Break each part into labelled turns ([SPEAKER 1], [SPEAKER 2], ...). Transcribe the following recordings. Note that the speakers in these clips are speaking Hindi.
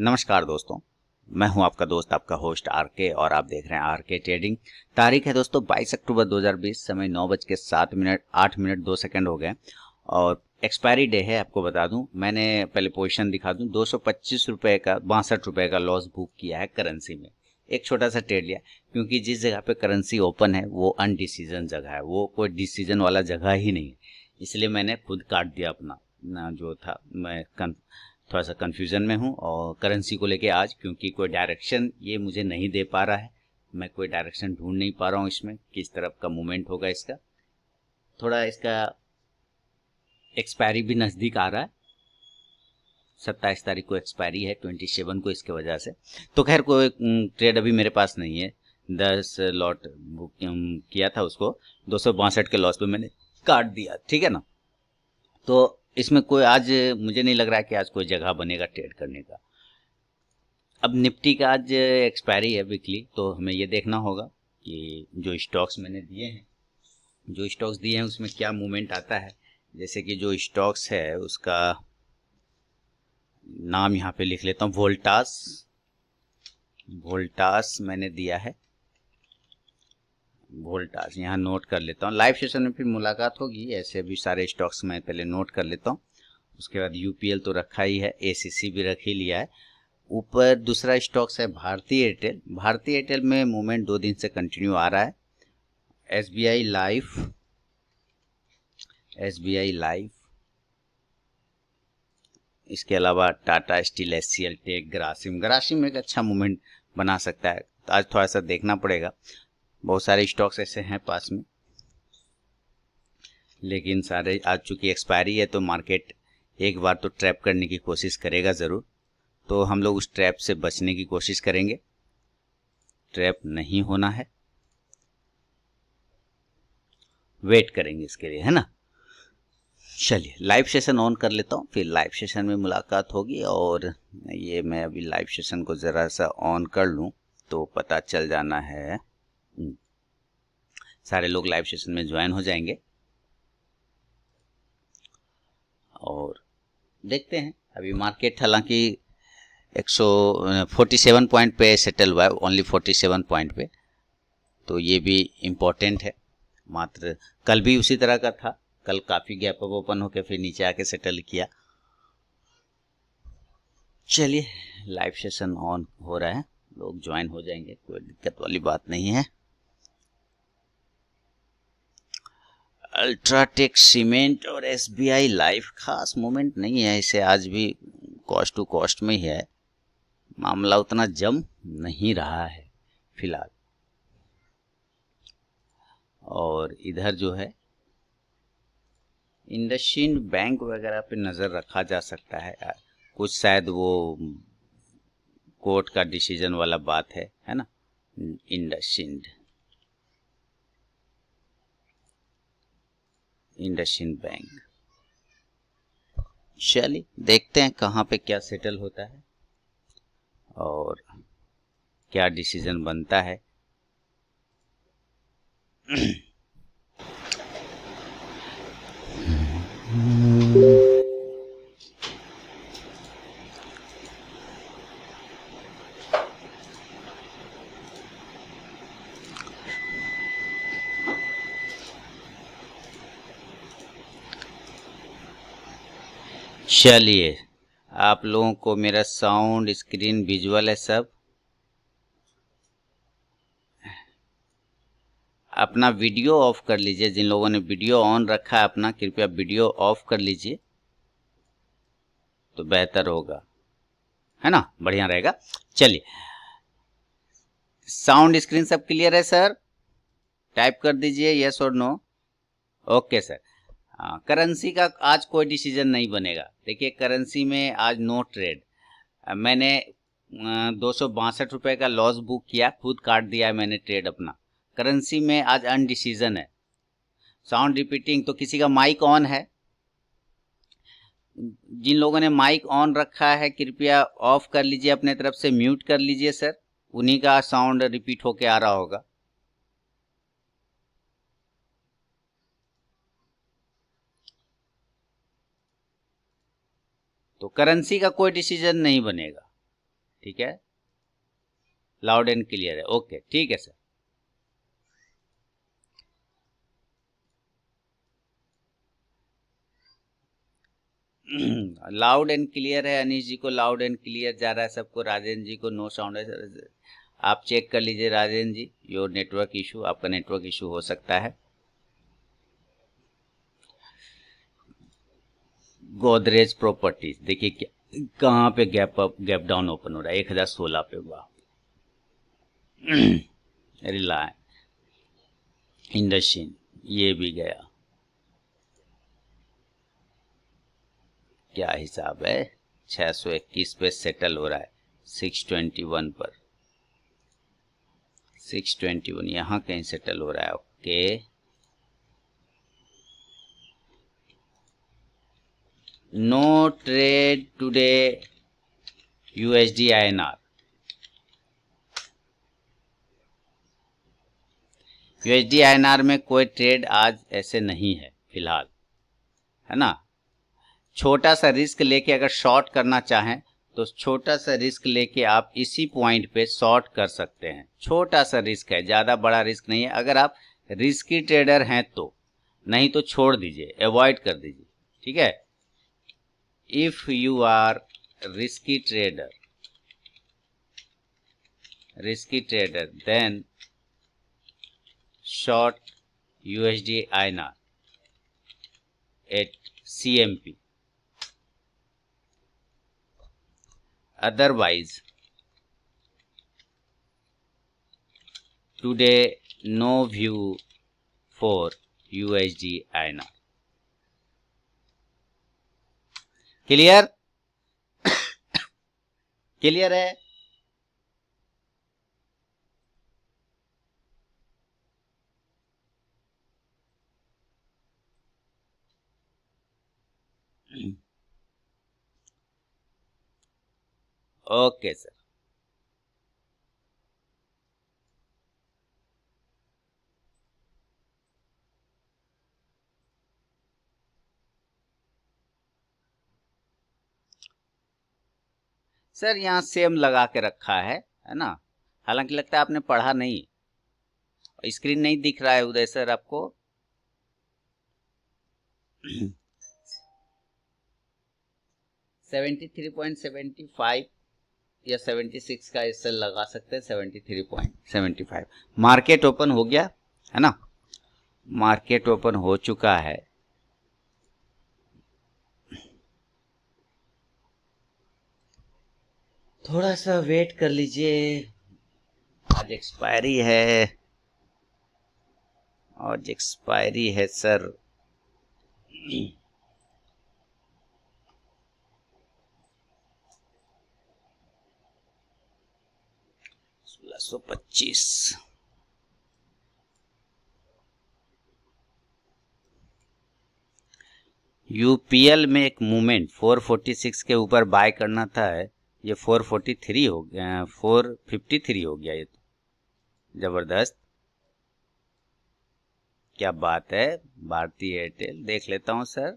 [SPEAKER 1] नमस्कार दोस्तों मैं हूं आपका दोस्त आपका होस्ट आरके और आप देख रहे हैं आरके ट्रेडिंग तारीख है दोस्तों 22 अक्टूबर 2020 समय नौ बज के सात मिनट आठ मिनट दो सेकंड हो गए और एक्सपायरी डे है आपको बता दूं मैंने पहले पोजिशन दिखा दूं दो रुपए का बासठ रुपए का लॉस बुक किया है करेंसी में एक छोटा सा ट्रेड लिया क्योंकि जिस जगह पे करेंसी ओपन है वो अनडिसीजन जगह है वो कोई डिसीजन वाला जगह ही नहीं है इसलिए मैंने खुद काट दिया अपना ना जो था मैं थोड़ा सा कन्फ्यूज़न में हूँ और करेंसी को लेके आज क्योंकि कोई डायरेक्शन ये मुझे नहीं दे पा रहा है मैं कोई डायरेक्शन ढूंढ नहीं पा रहा हूँ इसमें किस तरफ का मूवमेंट होगा इसका थोड़ा इसका एक्सपायरी भी नज़दीक आ रहा है सत्ताईस तारीख को एक्सपायरी है ट्वेंटी सेवन को इसके वजह से तो खैर कोई ट्रेड अभी मेरे पास नहीं है दस लॉट बुक किया था उसको दो सौ बासठ के लॉस पे मैंने काट दिया ठीक है ना तो इसमें कोई आज मुझे नहीं लग रहा है कि आज कोई जगह बनेगा ट्रेड करने का अब निफ्टी का आज एक्सपायरी है वीकली तो हमें ये देखना होगा कि जो स्टॉक्स मैंने दिए हैं जो स्टॉक्स दिए हैं उसमें क्या मूवमेंट आता है जैसे कि जो स्टॉक्स है उसका नाम यहाँ पे लिख लेता हूँ वोल्टास वोल्टास मैंने दिया है वोल्टास यहाँ नोट कर लेता हूँ लाइव सेशन में फिर मुलाकात होगी ऐसे भी सारे स्टॉक्स मैं पहले नोट कर लेता हूँ उसके बाद यूपीएल तो रखा ही है एसीसी भी रख ही लिया है ऊपर दूसरा स्टॉक्स है भारतीय एयरटेल भारतीय एयरटेल में मूवमेंट दो दिन से कंटिन्यू आ रहा है S B I life S B I life इसके अलावा Tata steel S C L tech Grasim Grasim एक अच्छा मूवमेंट बना सकता है आज थोड़ा सा देखना पड़ेगा बहुत सारे स्टॉक्स ऐसे हैं पास में लेकिन सारे आज चूँकि एक्सपायरी है तो मार्केट एक बार तो ट्रैप करने की कोशिश करेगा ज़रूर तो हम लोग उस ट्रैप से बचने की कोशिश करेंगे ट्रैप नहीं होना है वेट करेंगे इसके लिए है ना चलिए लाइव सेशन ऑन कर लेता हूँ फिर लाइव सेशन में मुलाकात होगी और ये मैं अभी लाइव सेशन को ज़रा सा ऑन कर लूँ तो पता चल जाना है सारे लोग लाइव सेशन में ज्वाइन हो जाएंगे और देखते हैं अभी मार्केट हालांकि 147 पॉइंट पे सेटल हुआ है ओनली 47 पॉइंट पे तो ये भी इम्पोर्टेंट है मात्र कल भी उसी तरह का था कल काफ़ी गैप अप ओपन होकर फिर नीचे आके सेटल किया चलिए लाइव सेशन ऑन हो रहा है लोग ज्वाइन हो जाएंगे कोई दिक्कत वाली बात नहीं है अल्ट्राटेक सीमेंट और एसबीआई लाइफ खास मोमेंट नहीं है इसे आज भी कॉस्ट टू कॉस्ट में ही है मामला उतना जम नहीं रहा है फिलहाल और इधर जो है इंडस्ट्रीन बैंक वगैरह पे नज़र रखा जा सकता है कुछ शायद वो कोर्ट का डिसीजन वाला बात है है ना इंडसिंड इंडसिंड बैंक चलिए देखते हैं कहाँ पे क्या सेटल होता है और क्या डिसीजन बनता है चलिए आप लोगों को मेरा साउंड स्क्रीन विजुअल है सब अपना वीडियो ऑफ कर लीजिए जिन लोगों ने वीडियो ऑन रखा है अपना कृपया वीडियो ऑफ कर लीजिए तो बेहतर होगा है ना बढ़िया रहेगा चलिए साउंड स्क्रीन सब क्लियर है सर टाइप कर दीजिए यस और नो ओके सर करेंसी हाँ, का आज कोई डिसीजन नहीं बनेगा देखिए करेंसी में आज नो ट्रेड मैंने दो सौ बासठ का लॉस बुक किया खुद काट दिया मैंने ट्रेड अपना करेंसी में आज अनडिसीजन है साउंड रिपीटिंग तो किसी का माइक ऑन है जिन लोगों ने माइक ऑन रखा है कृपया ऑफ कर लीजिए अपने तरफ से म्यूट कर लीजिए सर उन्हीं का साउंड रिपीट होके आ रहा होगा तो करेंसी का कोई डिसीजन नहीं बनेगा ठीक है लाउड एंड क्लियर है ओके ठीक है सर लाउड एंड क्लियर है अनिश जी को लाउड एंड क्लियर जा रहा है सबको राजेंद्र जी को नो साउंड है आप चेक कर लीजिए Rajendra ji your network issue आपका नेटवर्क इशू हो सकता है गोदरेज प्रॉपर्टीज देखिए क्या कहाँ पे gap up gap down open हो रहा है एक हजार सोलह पे हुआ रिलाय इंडस्ट्रीन ये भी गया क्या हिसाब है 621 पे सेटल हो रहा है 621 पर 621 यहाँ कहीं सेटल हो रहा है okay okay. I N R USD I N R में कोई ट्रेड आज ऐसे नहीं है फिलहाल है ना छोटा सा रिस्क लेके अगर शॉर्ट करना चाहें तो छोटा सा रिस्क लेके आप इसी पॉइंट पे शॉर्ट कर सकते हैं छोटा सा रिस्क है ज़्यादा बड़ा रिस्क नहीं है अगर आप रिस्की ट्रेडर हैं तो नहीं तो छोड़ दीजिए अवॉइड कर दीजिए ठीक है if you are risky trader risky trader then short USD INR at CMP otherwise today no view for USD INR clear clear है ओके सर सर यहाँ सेम लगा के रखा है है ना हालांकि लगता है आपने पढ़ा नहीं स्क्रीन नहीं दिख रहा है उदय सर आपको seventy three point seventy five या सेवेंटी सिक्स का एस लगा सकते हैं seventy three point seventy five market open हो गया है ना मार्केट ओपन हो चुका है थोड़ा सा वेट कर लीजिए आज एक्सपायरी है आज एक्सपायरी है सर सोलह सौ पच्चीस यूपीएल में एक मूवमेंट 446 के ऊपर बाय करना था है ये फोर फोर्टी थ्री हो गया फोर फिफ्टी थ्री हो गया ये तो ज़बरदस्त क्या बात है भारतीय एयरटेल देख लेता हूँ सर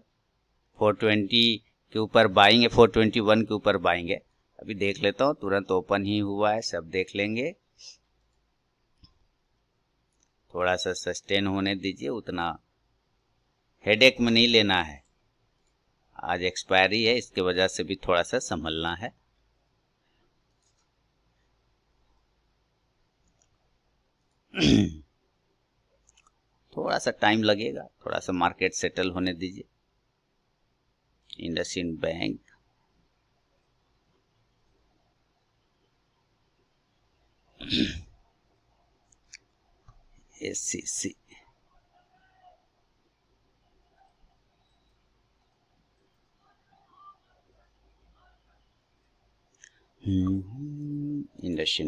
[SPEAKER 1] फोर ट्वेंटी के ऊपर बाइंग है फोर ट्वेंटी वन के ऊपर बाइंग है अभी देख लेता हूँ तुरंत ओपन ही हुआ है सब देख लेंगे थोड़ा सा सस्टेन होने दीजिए उतना हेडेक में नहीं लेना है आज एक्सपायरी है इसके वजह से भी थोड़ा सा संभलना है थोड़ा सा टाइम लगेगा थोड़ा सा मार्केट सेटल होने दीजिए IndusInd bank S C C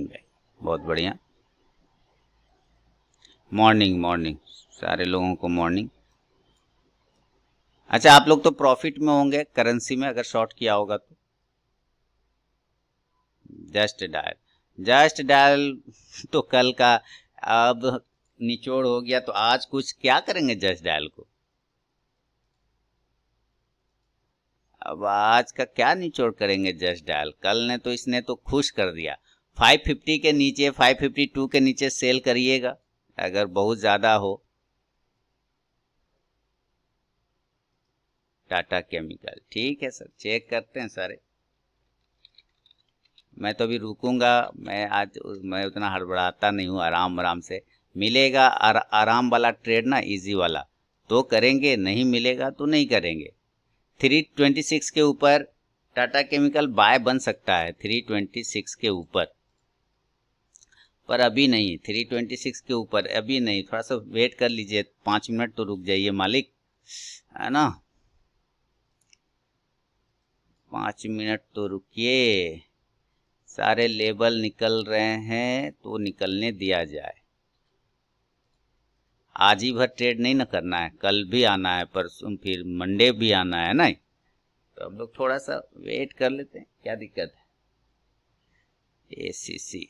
[SPEAKER 1] bank बहुत बढ़िया मॉर्निंग मॉर्निंग सारे लोगों को मॉर्निंग अच्छा आप लोग तो प्रॉफिट में होंगे करेंसी में अगर शॉर्ट किया होगा तो जस्ट डायल जस्ट डायल तो कल का अब निचोड़ हो गया तो आज कुछ क्या करेंगे जस्ट डायल को अब आज का क्या निचोड़ करेंगे जस्ट डायल कल ने तो इसने तो खुश कर दिया 550 के नीचे 552 के नीचे सेल करिएगा अगर बहुत ज़्यादा हो टाटा केमिकल ठीक है सर चेक करते हैं सारे मैं तो अभी रुकूंगा मैं आज मैं उतना हड़बड़ाता नहीं हूँ आराम आराम से मिलेगा आर, आराम वाला ट्रेड ना इजी वाला तो करेंगे नहीं मिलेगा तो नहीं करेंगे थ्री ट्वेंटी सिक्स के ऊपर टाटा केमिकल बाय बन सकता है थ्री ट्वेंटी सिक्स के ऊपर पर अभी नहीं 326 के ऊपर अभी नहीं थोड़ा सा वेट कर लीजिए पाँच मिनट तो रुक जाइए मालिक है ना पाँच मिनट तो रुकिए सारे लेबल निकल रहे हैं तो निकलने दिया जाए आज ही भर ट्रेड नहीं ना करना है कल भी आना है परसों फिर मंडे भी आना है ना तो हम लोग थोड़ा सा वेट कर लेते हैं क्या दिक्कत है ए सी सी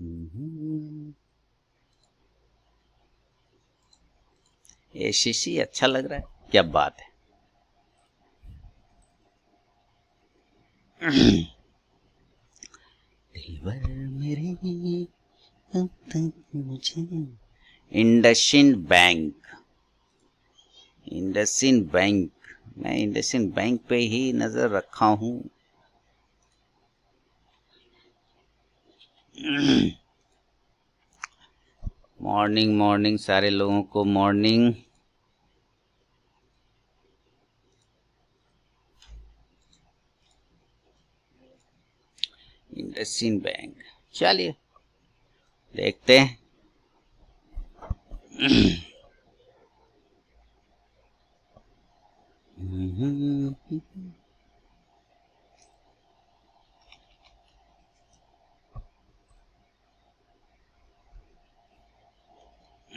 [SPEAKER 1] हम्म। ये शीशी अच्छा लग रहा है क्या बात है दिलवर मेरे मुझे इंडसिन बैंक इंडसिन बैंक मैं इंडसिन बैंक पे ही नज़र रखा हूँ मॉर्निंग मॉर्निंग सारे लोगों को मॉर्निंग इंडसिन बैंक चलिए देखते हैं हम्म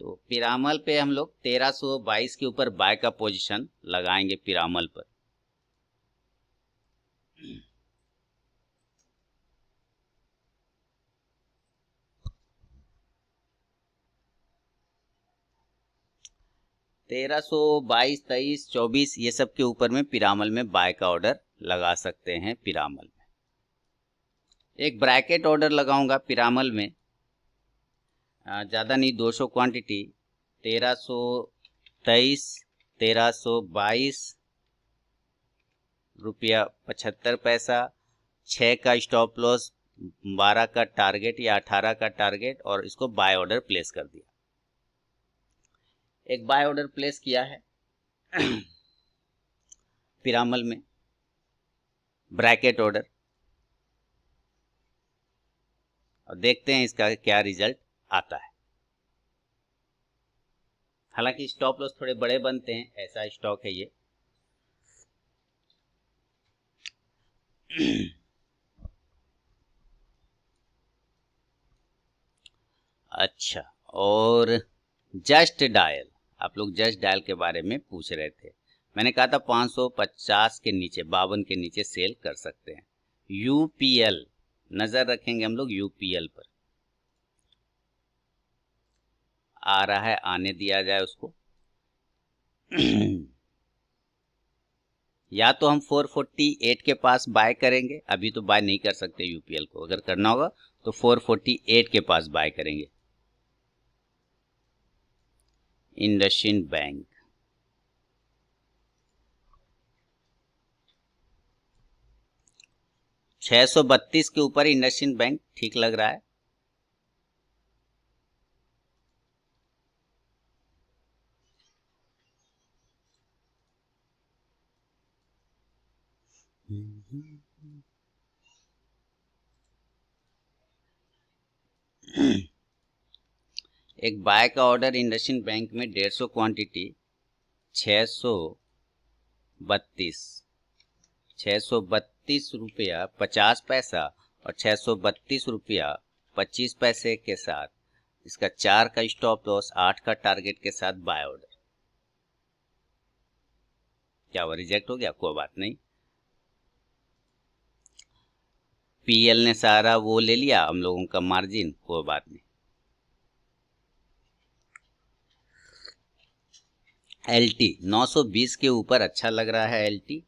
[SPEAKER 1] तो पिरामल पे हम लोग 1322 के ऊपर बाय का पोजीशन लगाएंगे पिरामल पर तेरह सो बाईस तेईस चौबीस ये सब के ऊपर में पिरामल में बाय का ऑर्डर लगा सकते हैं पिरामल में एक ब्रैकेट ऑर्डर लगाऊंगा पिरामल में ज़्यादा नहीं 200 क्वांटिटी सौ बाईस रुपया पचहत्तर पैसा छः का स्टॉप लॉस बारह का टारगेट या अठारह का टारगेट और इसको बाय ऑर्डर प्लेस कर दिया एक बाय ऑर्डर प्लेस किया है पिरामल में ब्रैकेट ऑर्डर और देखते हैं इसका क्या रिजल्ट आता है हालांकि स्टॉप लॉस थोड़े बड़े बनते हैं ऐसा स्टॉक है ये अच्छा और जस्ट डायल आप लोग जस्ट डायल के बारे में पूछ रहे थे मैंने कहा था 550 के नीचे बावन के नीचे सेल कर सकते हैं यूपीएल नज़र रखेंगे हम लोग यूपीएल पर आ रहा है आने दिया जाए उसको या तो हम 448 के पास बाय करेंगे अभी तो बाय नहीं कर सकते यूपीएल को अगर करना होगा तो 448 के पास बाय करेंगे इंडसिन बैंक छह सौ बत्तीस के ऊपर इंडसिन बैंक ठीक लग रहा है एक बाय का ऑर्डर इंडसिंड बैंक में डेढ़ सौ क्वान्टिटी छः सौ बत्तीस छः सौ बत्तीस रुपया पचास पैसा और छः सौ बत्तीस रुपया पच्चीस पैसे के साथ इसका चार का स्टॉप लॉस आठ का टारगेट के साथ बाय ऑर्डर क्या वो रिजेक्ट हो गया कोई बात नहीं पीएल ने सारा वो ले लिया हम लोगों का मार्जिन कोई बात नहीं एलटी 920 के ऊपर अच्छा लग रहा है एलटी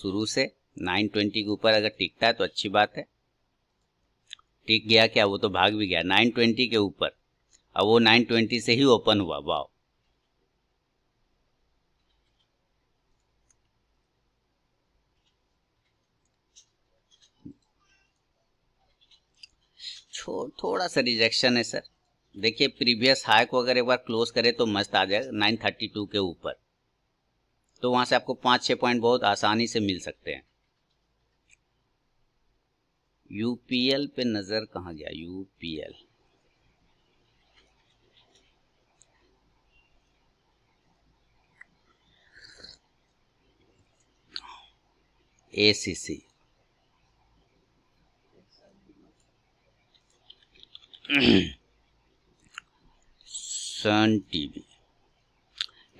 [SPEAKER 1] शुरू से 920 के ऊपर अगर टिकता है तो अच्छी बात है टिक गया क्या वो तो भाग भी गया 920 के ऊपर अब वो 920 से ही ओपन हुआ वाव छो थोड़ा सा रिजेक्शन है सर देखिए प्रीवियस हाई को अगर एक बार क्लोज करें तो मस्त आ जाएगा नाइन थर्टी टू के ऊपर तो वहां से आपको पांच छह पॉइंट बहुत आसानी से मिल सकते हैं यूपीएल पे नज़र कहा गया यूपीएल एसीसी सन टीवी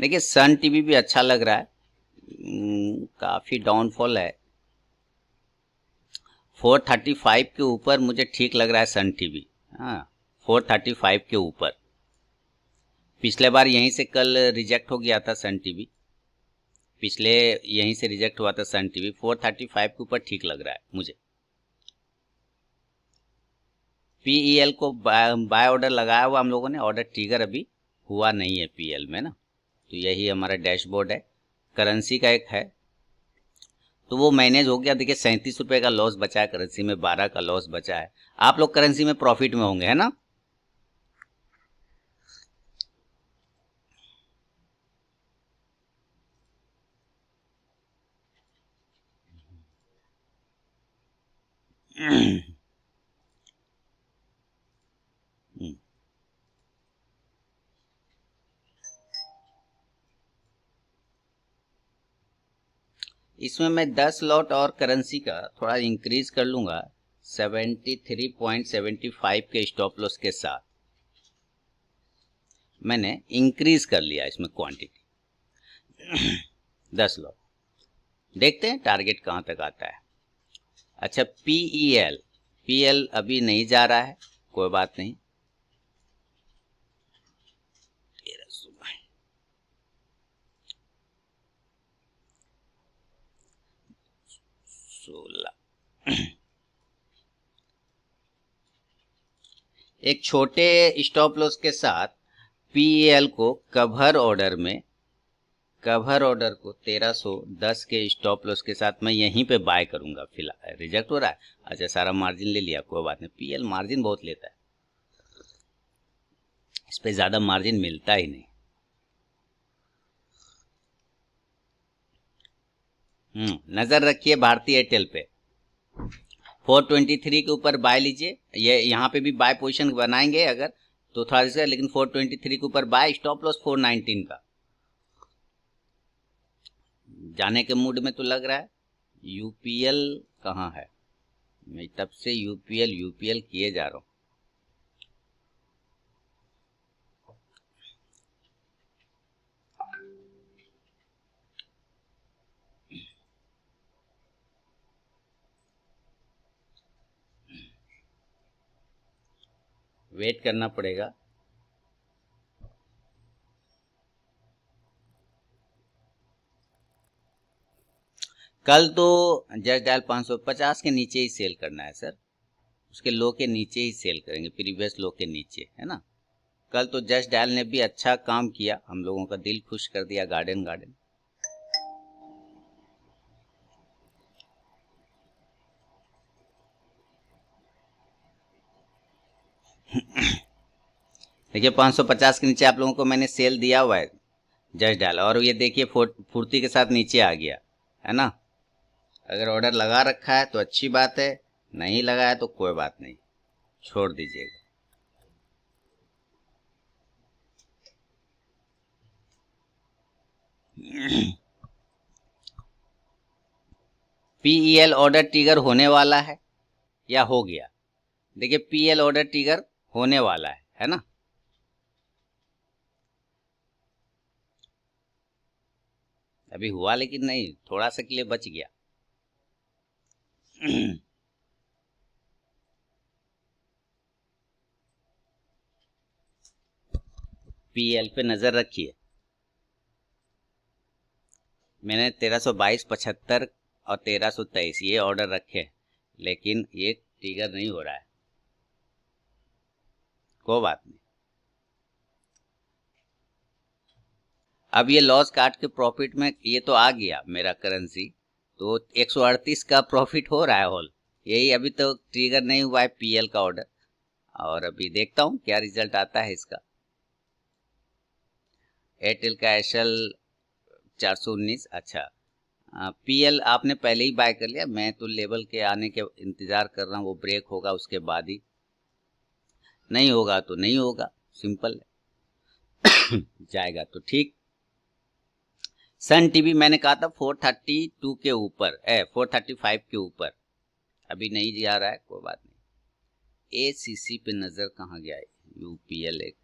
[SPEAKER 1] देखिए सन टीवी भी अच्छा लग रहा है काफ़ी डाउनफॉल है 435 के ऊपर मुझे ठीक लग रहा है सन टीवी हाँ 435 के ऊपर पिछले बार यहीं से कल रिजेक्ट हो गया था सन टीवी पिछले यहीं से रिजेक्ट हुआ था सन टीवी 435 के ऊपर ठीक लग रहा है मुझे पीईएल e को बाय ऑर्डर लगाया हुआ हम लोगों ने ऑर्डर ट्रिगर अभी हुआ नहीं है पीएल e में ना तो यही हमारा डैशबोर्ड है करेंसी का एक है तो वो मैनेज हो गया देखिए सैंतीस रुपये का लॉस बचा है करेंसी में बारह का लॉस बचा है आप लोग करेंसी में प्रॉफिट में होंगे है ना mm इसमें मैं दस लॉट और करेंसी का थोड़ा इंक्रीज कर लूँगा 73.75 के स्टॉप लॉस के साथ मैंने इंक्रीज कर लिया इसमें क्वांटिटी दस लॉट देखते हैं टारगेट कहाँ तक आता है अच्छा P E L P L अभी नहीं जा रहा है कोई बात नहीं एक छोटे स्टॉप लॉस के साथ पीएल को कवर ऑर्डर में कवर ऑर्डर को 1310 के स्टॉप लॉस के साथ मैं यहीं पे बाय करूंगा फिलहाल रिजेक्ट हो रहा है अच्छा सारा मार्जिन ले लिया कोई बात नहीं पीएल मार्जिन बहुत लेता है इस पर ज़्यादा मार्जिन मिलता ही नहीं हम्म, नज़र रखिए भारतीय एयरटेल पे फोर ट्वेंटी थ्री के ऊपर बाय लीजिए ये यहाँ पे भी बाय पोजिशन बनाएंगे अगर तो थोड़ा सा लेकिन फोर ट्वेंटी थ्री के ऊपर buy stop loss four nineteen का जाने के मूड में तो लग रहा है यूपीएल कहाँ है मैं तब से यूपीएल यूपीएल किए जा रहा हूँ वेट करना पड़ेगा कल तो जस्ट डायल 550 के नीचे ही सेल करना है सर उसके लो के नीचे ही सेल करेंगे प्रीवियस लो के नीचे है ना कल तो जस्ट डायल ने भी अच्छा काम किया हम लोगों का दिल खुश कर दिया गार्डन गार्डन देखिए 550 के नीचे आप लोगों को मैंने सेल दिया हुआ है जस्ट डाला और ये देखिए फुर्ती के साथ नीचे आ गया है ना अगर ऑर्डर लगा रखा है तो अच्छी बात है नहीं लगाया तो कोई बात नहीं छोड़ दीजिएगा पीईएल ऑर्डर टिगर होने वाला है या हो गया देखिए पीएल ऑर्डर टिगर होने वाला है है ना अभी हुआ लेकिन नहीं थोड़ा सा के लिए बच गया पीएल पे नजर रखिए मैंने तेरह सौ बाईस पचहत्तर और तेरह सो तेईस ये ऑर्डर रखे लेकिन ये ट्रिगर नहीं हो रहा है कोई बात नहीं अब ये लॉस काट के प्रॉफिट में ये तो आ गया मेरा करेंसी तो 138 का प्रॉफिट हो रहा है होल यही अभी तो ट्रिगर नहीं हुआ है पीएल का ऑर्डर और अभी देखता हूँ क्या रिजल्ट आता है इसका एयरटेल का एशल 419 अच्छा पीएल आपने पहले ही बाय कर लिया मैं तो लेवल के आने के इंतज़ार कर रहा हूँ वो ब्रेक होगा उसके बाद ही नहीं होगा तो नहीं होगा सिंपल है जाएगा तो ठीक सन टीवी मैंने कहा था 432 के ऊपर है 435 के ऊपर अभी नहीं जा रहा है कोई बात नहीं एसीसी पे नज़र कहाँ गया है यूपीएल एक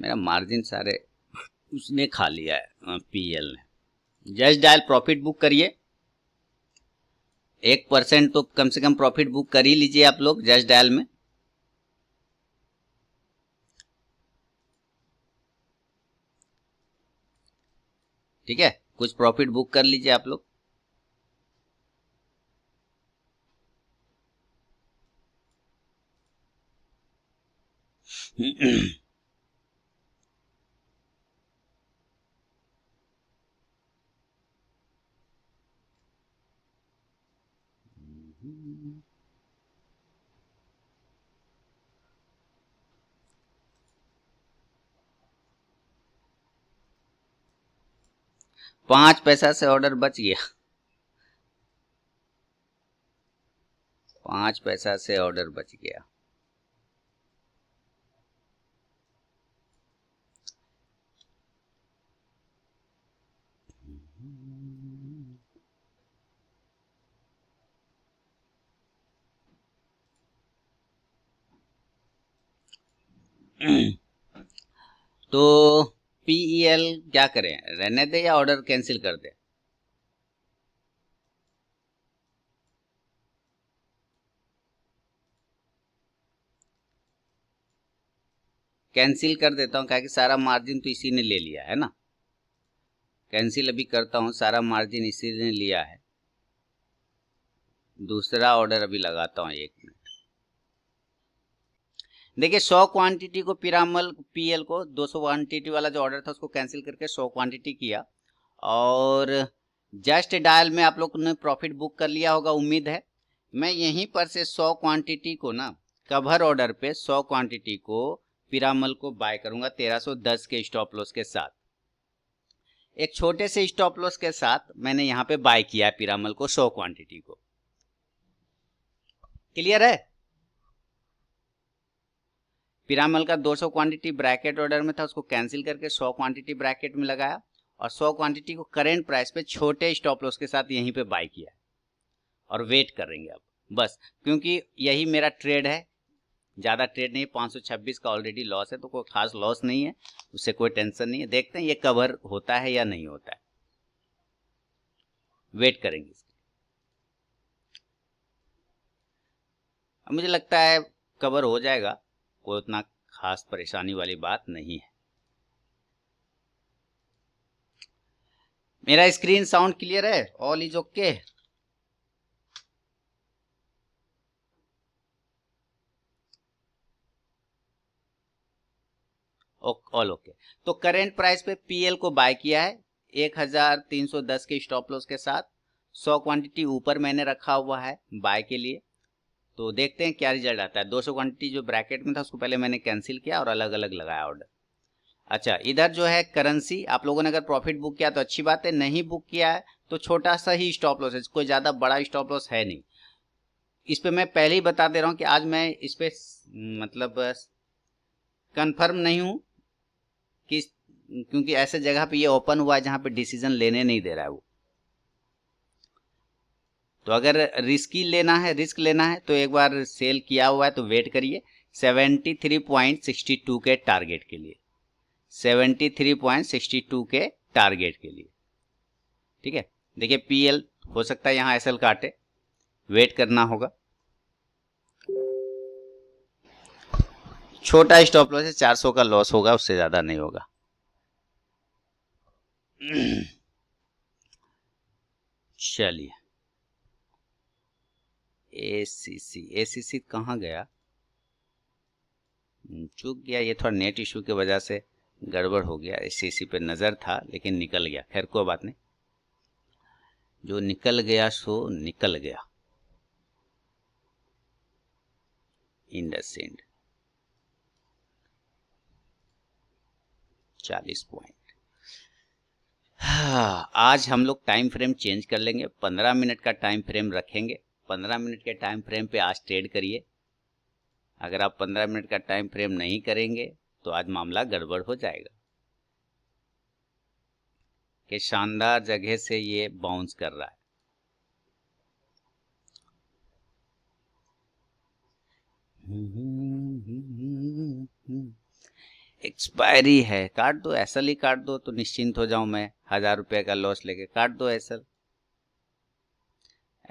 [SPEAKER 1] मेरा मार्जिन सारे उसने खा लिया है पीएल ने जस्ट डायल प्रॉफिट बुक करिए एक परसेंट तो कम से कम प्रॉफिट बुक कर ही लीजिए आप लोग जस्ट डायल में ठीक है कुछ प्रॉफिट बुक कर लीजिए आप लोग पांच पैसा से ऑर्डर बच गया पांच पैसा से ऑर्डर बच गया तो पीईएल एल e क्या करें रहने दे या ऑर्डर कैंसिल कर दे कैंसिल कर देता हूँ क्या कि सारा मार्जिन तो इसी ने ले लिया है ना कैंसिल अभी करता हूं सारा मार्जिन इसी ने लिया है दूसरा ऑर्डर अभी लगाता हूं एक में देखिए सौ क्वांटिटी को पिरामल पीएल को 200 क्वांटिटी वाला जो ऑर्डर था उसको कैंसिल करके सौ क्वांटिटी किया और जस्ट डायल में आप लोग ने प्रॉफिट बुक कर लिया होगा उम्मीद है मैं यहीं पर से सौ क्वांटिटी को ना कवर ऑर्डर पे सौ क्वांटिटी को पिरामल को बाय करूंगा 1310 के स्टॉप लॉस के साथ एक छोटे से स्टॉप लॉस के साथ मैंने यहाँ पे बाय किया पिरामल को सौ क्वांटिटी को क्लियर है पिरामल का 200 क्वांटिटी ब्रैकेट ऑर्डर में था उसको कैंसिल करके 100 क्वांटिटी ब्रैकेट में लगाया और 100 क्वांटिटी को करेंट प्राइस पे छोटे स्टॉप लॉस के साथ यहीं पे बाय किया और वेट करेंगे अब बस क्योंकि यही मेरा ट्रेड है ज़्यादा ट्रेड नहीं पाँच सौ छब्बीस का ऑलरेडी लॉस है तो कोई खास लॉस नहीं है उससे कोई टेंशन नहीं है देखते हैं ये कवर होता है या नहीं होता है वेट करेंगे मुझे लगता है कवर हो जाएगा कोई उतना खास परेशानी वाली बात नहीं है मेरा स्क्रीन साउंड क्लियर है all is okay all okay तो करेंट प्राइस पे पीएल को बाय किया है 1310 के स्टॉप लॉस के साथ 100 क्वांटिटी ऊपर मैंने रखा हुआ है बाय के लिए तो देखते हैं क्या रिजल्ट आता है दो सौ क्वान्टिटी जो ब्रैकेट में था उसको पहले मैंने कैंसिल किया और अलग अलग लगाया ऑर्डर अच्छा इधर जो है करेंसी आप लोगों ने अगर प्रॉफिट बुक किया तो अच्छी बात है नहीं बुक किया है तो छोटा सा ही स्टॉप लॉस है कोई ज़्यादा बड़ा स्टॉप लॉस है नहीं इस पर मैं पहले ही बता दे रहा हूँ कि आज मैं इस पर मतलब कन्फर्म नहीं हूँ कि क्योंकि ऐसे जगह पर ये ओपन हुआ है जहाँ पर डिसीजन लेने नहीं दे रहा है वो तो अगर रिस्की लेना है रिस्क लेना है तो एक बार सेल किया हुआ है तो वेट करिए 73.62 के टारगेट के लिए 73.62 के टारगेट के लिए ठीक है देखिए पीएल हो सकता है यहाँ एसएल काटे वेट करना होगा छोटा स्टॉप लॉस है 400 का लॉस होगा उससे ज्यादा नहीं होगा चलिए ए सी सी ए सी सी कहाँ गया हम्म, चूक गया ये थोड़ा नेट इशू की वजह से गड़बड़ हो गया ए सी सी पे नज़र था लेकिन निकल गया खैर कोई बात नहीं जो निकल गया सो निकल गया इंडसेंड चालीस पॉइंट हाँ, आज हम लोग टाइम फ्रेम चेंज कर लेंगे पंद्रह मिनट का टाइम फ्रेम रखेंगे पंद्रह मिनट के टाइम फ्रेम पे आज ट्रेड करिए अगर आप पंद्रह मिनट का टाइम फ्रेम नहीं करेंगे तो आज मामला गड़बड़ हो जाएगा कि शानदार जगह से ये बाउंस कर रहा है एक्सपायरी है काट दो एसल ही काट दो तो निश्चिंत हो जाऊं मैं हजार रुपए का लॉस लेके काट दो एसल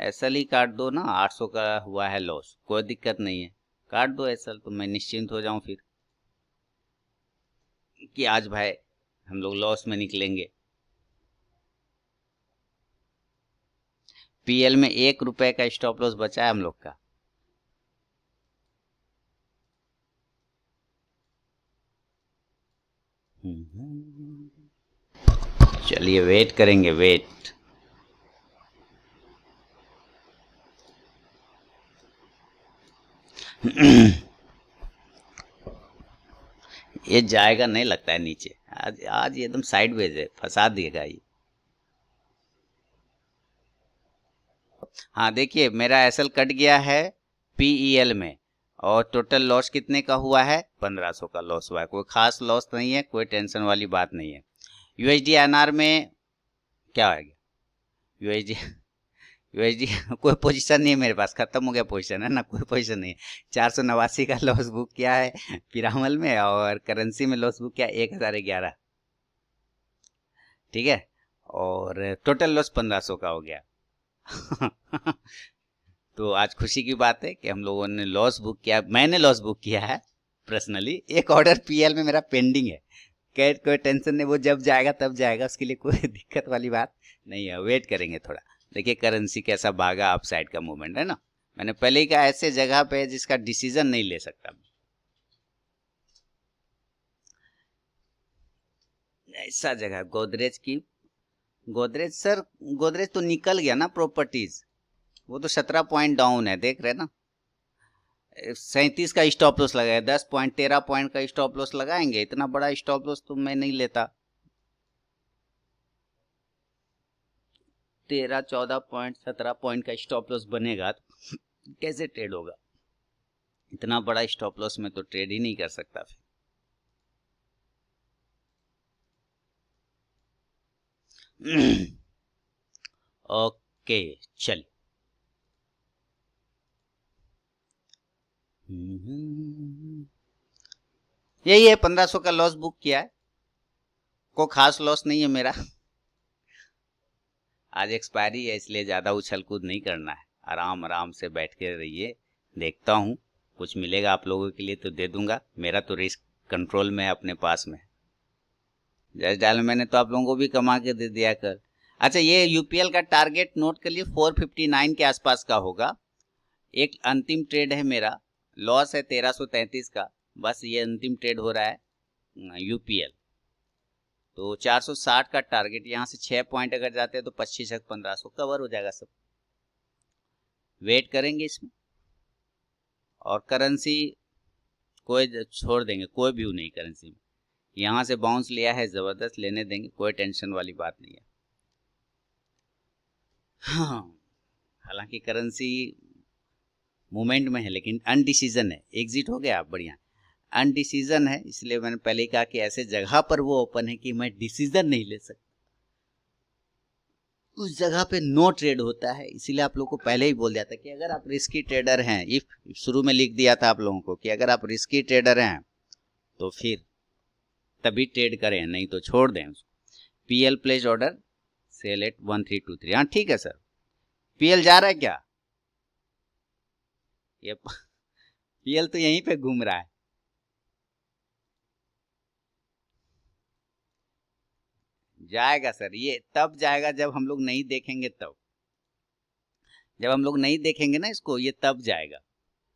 [SPEAKER 1] एसल ही काट दो ना 800 का हुआ है लॉस कोई दिक्कत नहीं है काट दो ऐसा तो मैं निश्चिंत हो जाऊं फिर कि आज भाई हम लोग लॉस में निकलेंगे पीएल में एक रुपए का स्टॉप लॉस बचा है हम लोग का हम्म। चलिए वेट करेंगे वेट ये जाएगा नहीं लगता है नीचे आज आज एकदम साइड वेज है फंसा देगा ये हाँ देखिए मेरा एसएल कट गया है पीईएल e में और टोटल लॉस कितने का हुआ है 1500 का लॉस हुआ है कोई खास लॉस नहीं है कोई टेंशन वाली बात नहीं है यूएसडी एनआर में क्या आएगा यूएसडी यूएसडी कोई पोजीशन नहीं है मेरे पास खत्म हो गया पोजीशन है ना कोई पोजीशन नहीं है चार सौ नवासी का लॉस बुक किया है पिरामल में और करेंसी में लॉस बुक किया एक हज़ार ग्यारह ठीक है और टोटल लॉस पंद्रह सौ का हो गया तो आज खुशी की बात है कि हम लोगों ने लॉस बुक किया मैंने लॉस बुक किया है पर्सनली एक ऑर्डर पीएल में मेरा पेंडिंग है कोई टेंशन नहीं वो जब जाएगा तब जाएगा उसके लिए कोई दिक्कत वाली बात नहीं है वेट करेंगे थोड़ा देखिए करेंसी कैसा भागा आप साइड का मूवमेंट है ना मैंने पहले ही कहा ऐसे जगह पे जिसका डिसीजन नहीं ले सकता ऐसा जगह गोदरेज की गोदरेज सर गोदरेज तो निकल गया ना प्रॉपर्टीज वो तो सत्रह पॉइंट डाउन है देख रहे ना सैतीस का स्टॉप लॉस लगाया दस पॉइंट तेरह पॉइंट का स्टॉप लॉस लगाएंगे इतना बड़ा स्टॉप लॉस तो मैं नहीं लेता तेरह चौदह पॉइंट सत्रह पॉइंट का स्टॉप लॉस बनेगा तो कैसे ट्रेड होगा इतना बड़ा स्टॉप लॉस में तो ट्रेड ही नहीं कर सकता फिर ओके चल यही है पंद्रह सौ का लॉस बुक किया है को खास लॉस नहीं है मेरा आज एक्सपायरी है इसलिए ज़्यादा उछल कूद नहीं करना है आराम आराम से बैठ के रहिए देखता हूँ कुछ मिलेगा आप लोगों के लिए तो दे दूंगा मेरा तो रिस्क कंट्रोल में अपने पास में जस्ट डाल मैंने तो आप लोगों को भी कमा के दे दिया कर अच्छा ये यूपीएल का टारगेट नोट कर लिए 459 के आसपास का होगा एक अंतिम ट्रेड है मेरा लॉस है 1333 का बस ये अंतिम ट्रेड हो रहा है यूपीएल तो 460 का टारगेट यहाँ से 6 पॉइंट अगर जाते हैं तो पच्चीस तक पंद्रह सौ कवर हो जाएगा सब वेट करेंगे इसमें और करेंसी कोई छोड़ देंगे कोई व्यू नहीं करेंसी में यहाँ से बाउंस लिया है ज़बरदस्त लेने देंगे कोई टेंशन वाली बात नहीं है हाँ हालांकि करेंसी मूवमेंट में है लेकिन अनडिसीजन है एग्जिट हो गया आप बढ़िया अनडिसीजन है इसलिए मैंने पहले कहा कि ऐसे जगह पर वो ओपन है कि मैं डिसीजन नहीं ले सकता उस जगह पे नो ट्रेड होता है इसीलिए आप लोग को पहले ही बोल दिया था कि अगर आप रिस्की ट्रेडर हैं इफ शुरू में लिख दिया था आप लोगों को कि अगर आप रिस्की ट्रेडर हैं तो फिर तभी ट्रेड करें नहीं तो छोड़ दें उसको P place order sell at one three two three हाँ ठीक है सर पीएल जा रहा है क्या ये पीएल तो यहीं पे घूम रहा है जाएगा सर ये तब जाएगा जब हम लोग नहीं देखेंगे तब जब हम लोग नहीं देखेंगे ना इसको ये तब जाएगा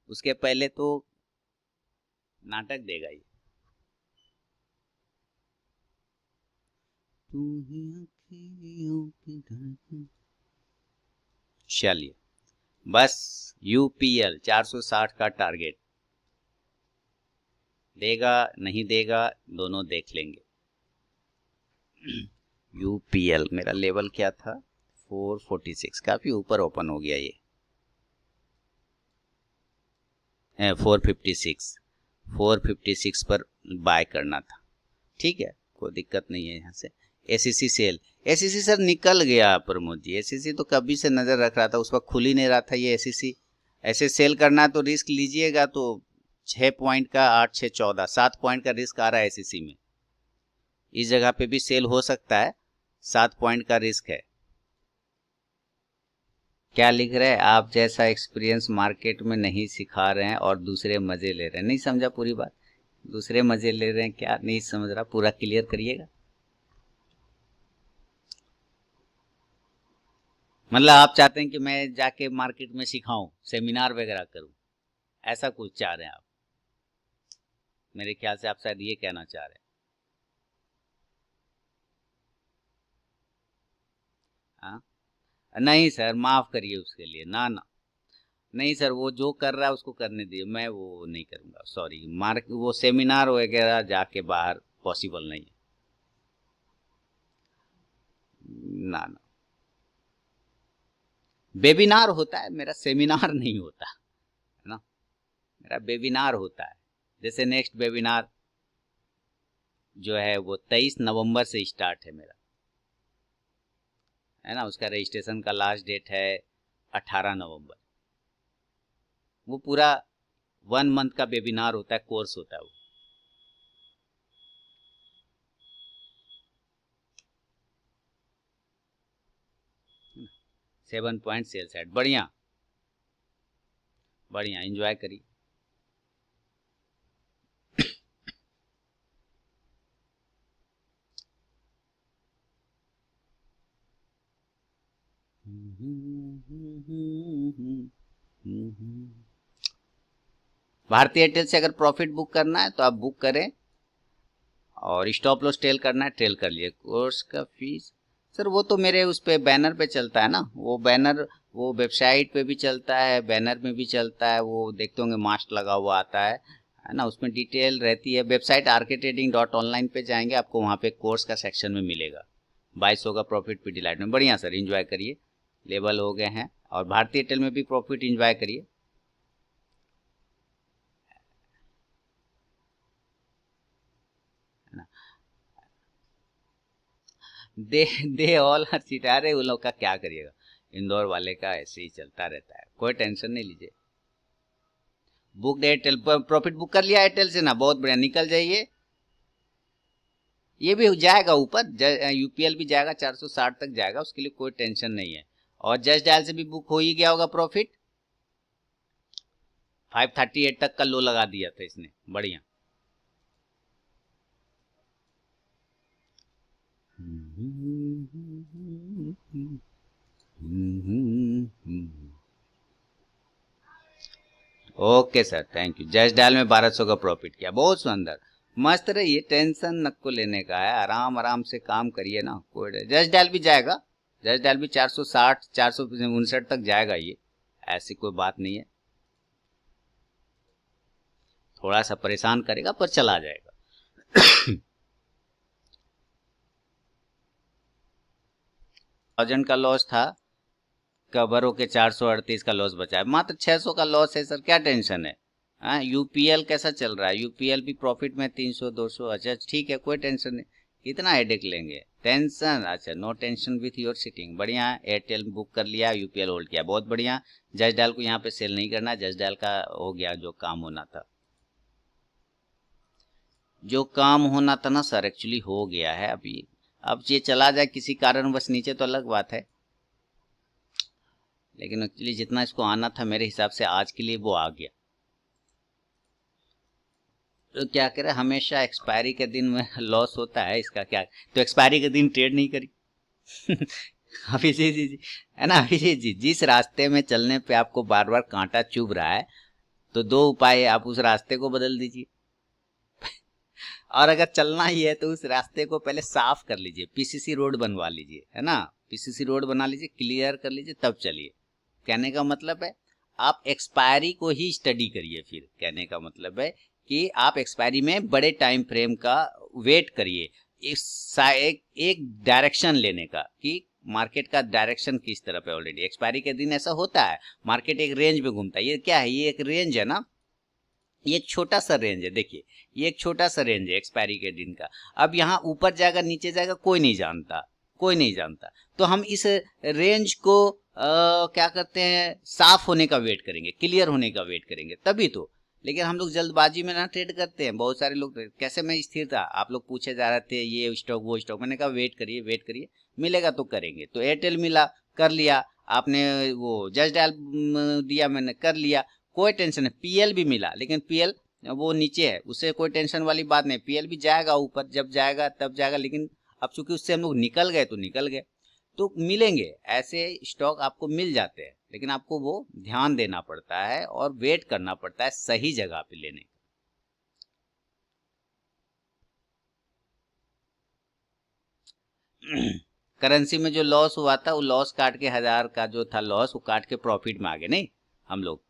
[SPEAKER 1] उसके पहले तो नाटक देगा ये चलिए बस यूपीएल 460 का टारगेट देगा नहीं देगा दोनों देख लेंगे यू पी एल मेरा लेवल क्या था 446 काफ़ी ऊपर ओपन हो गया ये four fifty six four fifty six पर बाय करना था ठीक है कोई दिक्कत नहीं है यहाँ से एसीसी सेल एसीसी सर निकल गया प्रमोद जी एसीसी e तो कभी से नज़र रख रहा था उस वक्त खुल ही नहीं रहा था ये एसीसी e ऐसे सेल करना तो रिस्क लीजिएगा तो छः पॉइंट का आठ छः चौदह सात पॉइंट का रिस्क आ रहा है एसीसी e में इस जगह पे भी सेल हो सकता है सात पॉइंट का रिस्क है क्या लिख रहे हैं आप जैसा एक्सपीरियंस मार्केट में नहीं सिखा रहे हैं और दूसरे मज़े ले रहे हैं नहीं समझा पूरी बात दूसरे मज़े ले रहे हैं क्या नहीं समझ रहा पूरा क्लियर करिएगा मतलब आप चाहते हैं कि मैं जाके मार्केट में सिखाऊं सेमिनार वगैरह करूं ऐसा कुछ चाह रहे हैं आप मेरे ख्याल से आप शायद ये कहना चाह रहे हैं हाँ नहीं सर माफ़ करिए उसके लिए ना ना नहीं सर वो जो कर रहा है उसको करने दिए मैं वो नहीं करूँगा सॉरी मार्क वो सेमिनार वगैरह जाके बाहर पॉसिबल नहीं है ना ना वेबिनार होता है मेरा सेमिनार नहीं होता है ना मेरा वेबिनार होता है जैसे नेक्स्ट वेबिनार जो है वो तेईस नवंबर से स्टार्ट है मेरा है ना उसका रजिस्ट्रेशन का लास्ट डेट है अट्ठारह नवंबर वो पूरा वन मंथ का वेबिनार होता है कोर्स होता है वो सेवन पॉइंट सेल्स एड बढ़िया बढ़िया एंजॉय करी भारतीय एयरटेल से अगर प्रॉफिट बुक करना है तो आप बुक करें और स्टॉप लॉस ट्रेल करना है ट्रेल कर लिए कोर्स का फीस सर वो तो मेरे उस पर बैनर पे चलता है ना वो बैनर वो वेबसाइट पे भी चलता है बैनर में भी चलता है वो देखते होंगे मास्ट लगा हुआ आता है है ना उसमें डिटेल रहती है वेबसाइट आरके डॉट ऑनलाइन पर जाएंगे आपको वहाँ पे कोर्स का सेक्शन में मिलेगा बाईस होगा प्रॉफिट पे डिलाइट में बढ़िया सर इन्जॉय करिए लेवल हो गए हैं और भारतीय एयरटेल में भी प्रॉफिट इंजॉय करिए दे दे ऑल हर सीट उन लोग का क्या करिएगा इंदौर वाले का ऐसे ही चलता रहता है कोई टेंशन नहीं लीजिए बुक एयरटेल प्रॉफिट बुक कर लिया एयरटेल से ना बहुत बढ़िया निकल जाइए ये भी जाएगा ऊपर यूपीएल भी जाएगा 460 तक जाएगा उसके लिए कोई टेंशन नहीं है और जस्ट डायल से भी बुक हो ही गया होगा प्रॉफिट 538 तक का लो लगा दिया था इसने बढ़िया okay sir thank you just dial में 1200 का प्रॉफिट किया बहुत सुंदर मस्त रहिए टेंशन नक को लेने का है आराम आराम से काम करिए ना कोई जस्ट डायल भी जाएगा जैसे डेल भी चार सौ साठ चार सौ उनसठ तक जाएगा ये ऐसी कोई बात नहीं है थोड़ा सा परेशान करेगा पर चला जाएगा थाउजेंड का लॉस था कवर होके चार सौ अड़तीस का लॉस बचा है मात्र छह सौ का लॉस है सर क्या टेंशन है यूपीएल हाँ, कैसा चल रहा है यूपीएल भी प्रॉफिट में तीन सौ दो सौ अच्छा ठीक है कोई टेंशन नहीं कितना हेडेक लेंगे टेंशन अच्छा no tension with your sitting बढ़िया एयरटेल बुक कर लिया यूपीएल होल्ड किया बहुत बढ़िया जज डायल को यहाँ पे सेल नहीं करना जज डायल का हो गया जो काम होना था जो काम होना था ना सर एक्चुअली हो गया है अभी अब ये चला जाए किसी कारण बस नीचे तो अलग बात है लेकिन एक्चुअली जितना इसको आना था मेरे हिसाब से आज के लिए वो आ गया तो क्या करे हमेशा एक्सपायरी के दिन में लॉस होता है इसका क्या तो एक्सपायरी के दिन ट्रेड नहीं करी अभिषेक जी जी है ना अभिषेक जी जिस रास्ते में चलने पे आपको बार बार कांटा चुभ रहा है तो दो उपाय आप उस रास्ते को बदल दीजिए और अगर चलना ही है तो उस रास्ते को पहले साफ कर लीजिए पीसीसी रोड बनवा लीजिए है ना पीसीसी रोड बना लीजिए क्लियर कर लीजिए तब चलिए कहने का मतलब है आप एक्सपायरी को ही स्टडी करिए फिर कहने का मतलब है कि आप एक्सपायरी में बड़े टाइम फ्रेम का वेट करिए एक, एक डायरेक्शन लेने का कि मार्केट का डायरेक्शन किस तरफ है ऑलरेडी एक्सपायरी के दिन ऐसा होता है मार्केट एक रेंज में घूमता है ये क्या है ये एक रेंज है ना ये एक छोटा सा रेंज है देखिए ये एक छोटा सा रेंज है एक्सपायरी के दिन का अब यहाँ ऊपर जाएगा नीचे जाएगा कोई नहीं जानता कोई नहीं जानता तो हम इस रेंज को आ, क्या करते हैं साफ होने का वेट करेंगे क्लियर होने का वेट करेंगे तभी तो लेकिन हम लोग जल्दबाजी में ना ट्रेड करते हैं बहुत सारे लोग कैसे मैं स्थिर था आप लोग पूछे जा रहे थे ये स्टॉक वो स्टॉक मैंने कहा वेट करिए वेट करिए मिलेगा तो करेंगे तो एयरटेल मिला कर लिया आपने वो जस्ट डायल दिया मैंने कर लिया कोई टेंशन है पीएल भी मिला लेकिन पीएल वो नीचे है उससे कोई टेंशन वाली बात नहीं पीएल भी जाएगा ऊपर जब जाएगा तब जाएगा लेकिन अब चूंकि उससे हम लोग निकल गए तो निकल गए तो मिलेंगे ऐसे स्टॉक आपको मिल जाते हैं लेकिन आपको वो ध्यान देना पड़ता है और वेट करना पड़ता है सही जगह पे लेने का करेंसी में जो लॉस हुआ था वो लॉस काट के हजार का जो था लॉस वो काट के प्रॉफिट में आ गए नहीं हम लोग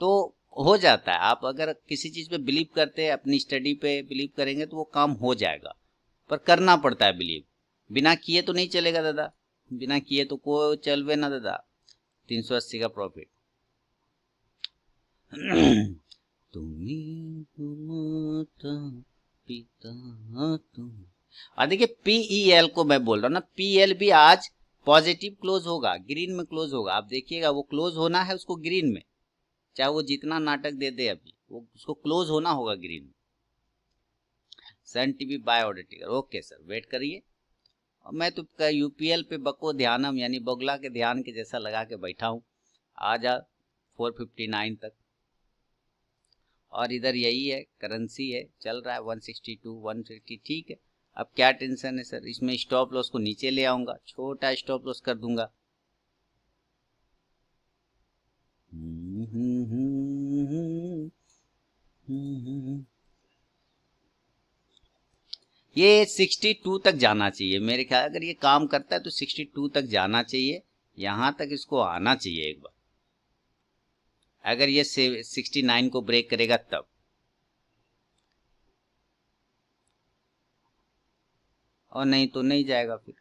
[SPEAKER 1] तो हो जाता है आप अगर किसी चीज़ पे बिलीव करते हैं अपनी स्टडी पे बिलीव करेंगे तो वो काम हो जाएगा पर करना पड़ता है बिलीव बिना किए तो नहीं चलेगा दादा बिना किए तो कोई चलवे ना दादा तीन सौ अस्सी का प्रॉफिट तुम्हें पिता तुम और देखिए पीईएल e को मैं बोल रहा हूँ ना पीएल e भी आज पॉजिटिव क्लोज होगा ग्रीन में क्लोज होगा आप देखिएगा वो क्लोज होना है उसको ग्रीन में चाहे वो जितना नाटक दे दे अभी वो उसको क्लोज होना होगा ग्रीन में Sun TV buy order ticker okay sir wait करिए मैं तो यूपीएल पे बको ध्यानम यानी बगला के ध्यान के जैसा लगा के बैठा हूँ आ जा फोर फिफ्टी नाइन तक और इधर यही है करेंसी है चल रहा है one sixty two one fifty ठीक है अब क्या टेंशन है सर इसमें स्टॉप लॉस को नीचे ले आऊंगा छोटा स्टॉप लॉस कर दूंगा हम्म हम्म हम्म हम्म हम्म, हम्म, हम्म। ये 62 तक जाना चाहिए मेरे ख्याल अगर ये काम करता है तो 62 तक जाना चाहिए यहाँ तक इसको आना चाहिए एक बार अगर ये 69 को ब्रेक करेगा तब और नहीं तो नहीं जाएगा फिर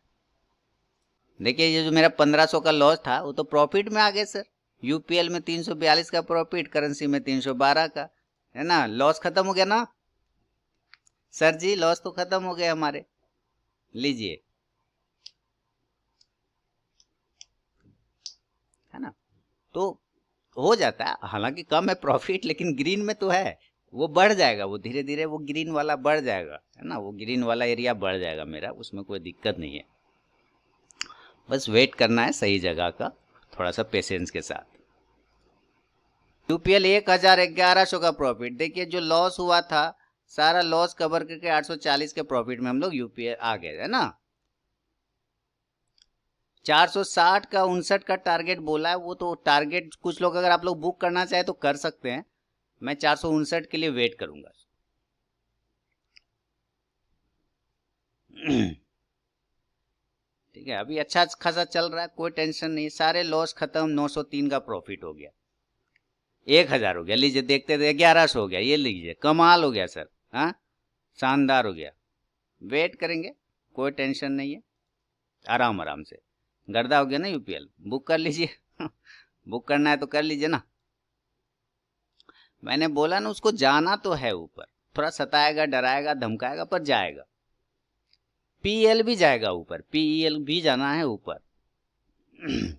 [SPEAKER 1] देखिए ये जो मेरा 1500 का लॉस था वो तो प्रॉफिट में आ गया सर यूपीएल में 342 का प्रॉफिट करेंसी में 312 का है ना लॉस खत्म हो गया ना सर जी लॉस तो खत्म हो गए हमारे लीजिए है ना तो हो जाता है हालांकि कम है प्रॉफिट लेकिन ग्रीन में तो है वो बढ़ जाएगा वो धीरे धीरे वो ग्रीन वाला बढ़ जाएगा है ना वो ग्रीन वाला एरिया बढ़ जाएगा मेरा उसमें कोई दिक्कत नहीं है बस वेट करना है सही जगह का थोड़ा सा पेशेंस के साथ यूपीएल एक हजार ग्यारह सौ का प्रॉफिट देखिए जो लॉस हुआ था सारा लॉस कवर करके 840 के प्रॉफिट में हम लोग यूपीए आ गए है ना 460 का उनसठ का टारगेट बोला है वो तो टारगेट कुछ लोग अगर आप लोग बुक करना चाहे तो कर सकते हैं मैं चार के लिए वेट करूंगा ठीक है अभी अच्छा खासा चल रहा है कोई टेंशन नहीं सारे लॉस खत्म 903 का प्रॉफिट हो गया एक हजार हो गया लीजिए देखते थे ग्यारह सौ हो गया ये लीजिए कमाल हो गया सर हाँ शानदार हो गया वेट करेंगे कोई टेंशन नहीं है आराम आराम से गर्दा हो गया ना यूपीएल बुक कर लीजिए बुक करना है तो कर लीजिए ना मैंने बोला ना उसको जाना तो है ऊपर थोड़ा सताएगा डराएगा धमकाएगा पर जाएगा पीएल भी जाएगा ऊपर पीएल e भी जाना है ऊपर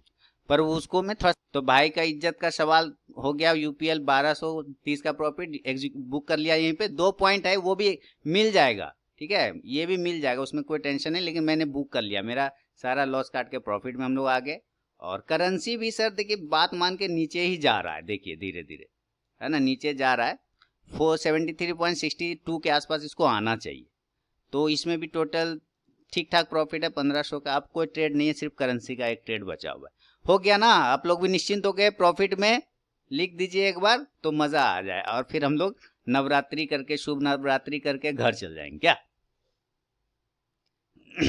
[SPEAKER 1] पर उसको मैं थोड़ा तो भाई का इज्जत का सवाल हो गया यूपीएल 1230 का प्रॉफिट बुक कर लिया यहीं पे दो पॉइंट है वो भी मिल जाएगा ठीक है ये भी मिल जाएगा उसमें कोई टेंशन नहीं लेकिन मैंने बुक कर लिया मेरा सारा लॉस काट के प्रॉफिट में हम लोग आ गए और करेंसी भी सर देखिए बात मान के नीचे ही जा रहा है देखिए धीरे धीरे है ना नीचे जा रहा है four seventy three point sixty two के आसपास इसको आना चाहिए तो इसमें भी टोटल ठीक ठाक प्रॉफिट है पंद्रह सौ का आप कोई ट्रेड नहीं है सिर्फ करेंसी का एक ट्रेड बचा हुआ है हो गया ना आप लोग भी निश्चिंत हो गए प्रॉफिट में लिख दीजिए एक बार तो मज़ा आ जाए और फिर हम लोग नवरात्रि करके शुभ नवरात्रि करके घर चल जाएंगे क्या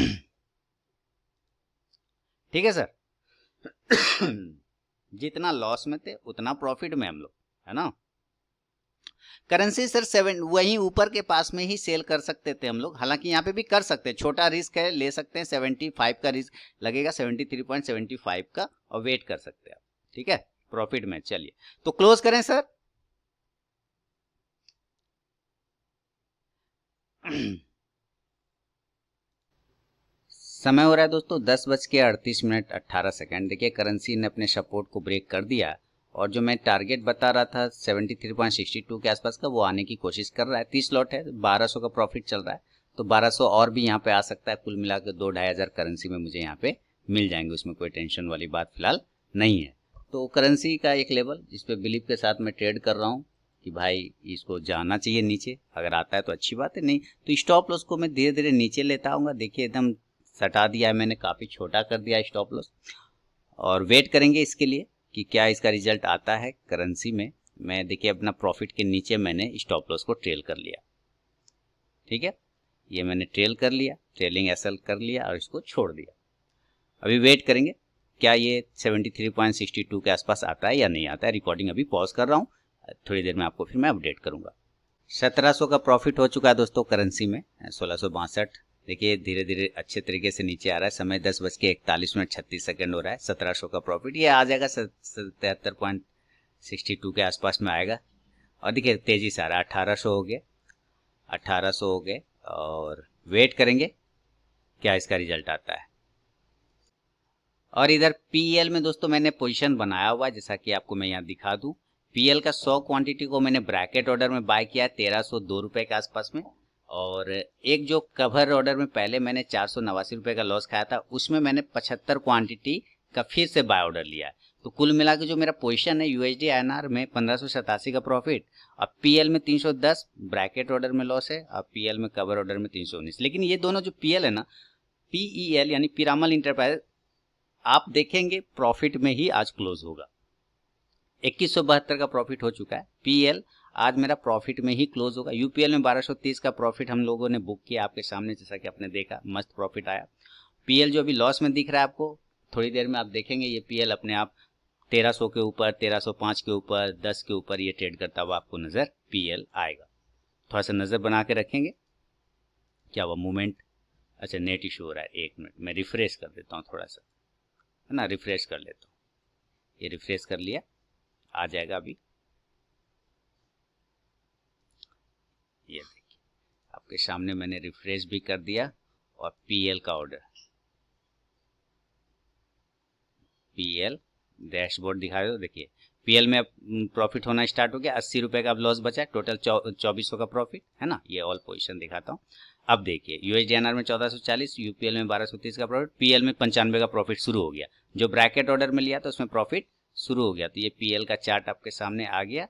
[SPEAKER 1] ठीक है सर जितना लॉस में थे उतना प्रॉफिट में हम लोग है ना करेंसी सर सेवन वही ऊपर के पास में ही सेल कर सकते थे हम लोग हालांकि यहाँ पे भी कर सकते हैं छोटा रिस्क है ले सकते हैं सेवेंटी फाइव का रिस्क लगेगा seventy three point seventy five का और वेट कर सकते हैं आप ठीक है प्रॉफिट में चलिए तो क्लोज करें सर समय हो रहा है दोस्तों दस बज के अड़तीस मिनट अट्ठारह सेकेंड देखिए करेंसी ने अपने सपोर्ट को ब्रेक कर दिया और जो मैं टारगेट बता रहा था seventy three point sixty two के आसपास का वो आने की कोशिश कर रहा है तीस लॉट है बारह सौ का प्रॉफिट चल रहा है तो बारह सौ और भी यहाँ पे आ सकता है कुल मिलाकर दो ढाई हज़ार करेंसी में मुझे यहाँ पे मिल जाएंगे उसमें कोई टेंशन वाली बात फिलहाल नहीं है तो करेंसी का एक लेवल जिस बिलीव के साथ मैं ट्रेड कर रहा हूँ कि भाई इसको जाना चाहिए नीचे अगर आता है तो अच्छी बात है नहीं तो स्टॉप लॉस को मैं धीरे धीरे नीचे लेता आऊँगा देखिए एकदम सटा दिया है मैंने काफ़ी छोटा कर दिया स्टॉप लॉस और वेट करेंगे इसके लिए कि क्या इसका रिजल्ट आता है करेंसी में मैं देखिए अपना प्रॉफिट के नीचे मैंने स्टॉप लॉस को ट्रेल कर लिया ठीक है ये मैंने ट्रेल कर लिया ट्रेलिंग एसल कर लिया और इसको छोड़ दिया अभी वेट करेंगे क्या ये 73.62 के आसपास आता है या नहीं आता है रिकॉर्डिंग अभी पॉज कर रहा हूँ थोड़ी देर में आपको फिर मैं अपडेट करूँगा 1700 का प्रॉफिट हो चुका है दोस्तों करेंसी में सोलह देखिए धीरे धीरे अच्छे तरीके से नीचे आ रहा है समय दस बज के इकतालीस मिनट छत्तीस सेकेंड हो रहा है सत्रह का प्रॉफिट ये आ जाएगा तिहत्तर पॉइंट सिक्सटी टू के आसपास में आएगा और देखिए तेज़ी से आ रहा है अठारह हो गए सौ हो गए और वेट करेंगे क्या इसका रिजल्ट आता है और इधर पीएल में दोस्तों मैंने पोजिशन बनाया हुआ जैसा कि आपको मैं यहाँ दिखा दूँ पी का 100 क्वांटिटी को मैंने ब्रैकेट ऑर्डर में बाय किया तेरह सौ दो रुपये के आसपास में और एक जो कवर ऑर्डर में पहले मैंने चार सौ नवासी रुपए का लॉस खाया था उसमें मैंने पचहत्तर क्वांटिटी का फिर से बाय ऑर्डर लिया तो कुल मिला के जो मेरा पोजीशन है यूएसडी आईएनआर में पंद्रह का प्रॉफिट अब पीएल में 310 ब्रैकेट ऑर्डर में लॉस है और पीएल में कवर ऑर्डर में तीन लेकिन ये दोनों जो पीएल है ना एल e यानी पिरामल इंटरप्राइज आप देखेंगे प्रॉफिट में ही आज क्लोज होगा इक्कीस का प्रॉफिट हो चुका है पीएल आज मेरा प्रॉफिट में ही क्लोज होगा यूपीएल में 1230 का प्रॉफिट हम लोगों ने बुक किया आपके सामने जैसा कि आपने देखा मस्त प्रॉफिट आया पीएल जो अभी लॉस में दिख रहा है आपको थोड़ी देर में आप देखेंगे ये पीएल अपने आप 1300 के ऊपर 1305 के ऊपर 10 के ऊपर ये ट्रेड करता हुआ आपको नज़र पीएल आएगा थोड़ा सा नज़र बना के रखेंगे क्या हुआ मूवमेंट अच्छा नेट इशू हो रहा है एक मिनट मैं रिफ्रेश कर देता हूँ थोड़ा सा है ना रिफ्रेश कर लेता हूँ ये रिफ्रेश कर लिया आ जाएगा अभी ये देखिए आपके सामने मैंने रिफ्रेश भी कर दिया और पीएल का ऑर्डर पीएल डैशबोर्ड दिखा रहे हो देखिए पीएल में प्रॉफिट होना स्टार्ट हो गया अस्सी रुपए का अब लॉस बचा टोटल चौबीस सौ का प्रॉफिट है ना ये ऑल पोजिशन दिखाता हूँ अब देखिए यूएसडीएनआर में 1440 यूपीएल में 1230 का प्रॉफिट पीएल में पंचानवे का प्रॉफिट शुरू हो गया जो ब्रैकेट ऑर्डर में लिया था उसमें प्रॉफिट शुरू हो गया तो ये पीएल का चार्ट आपके सामने आ गया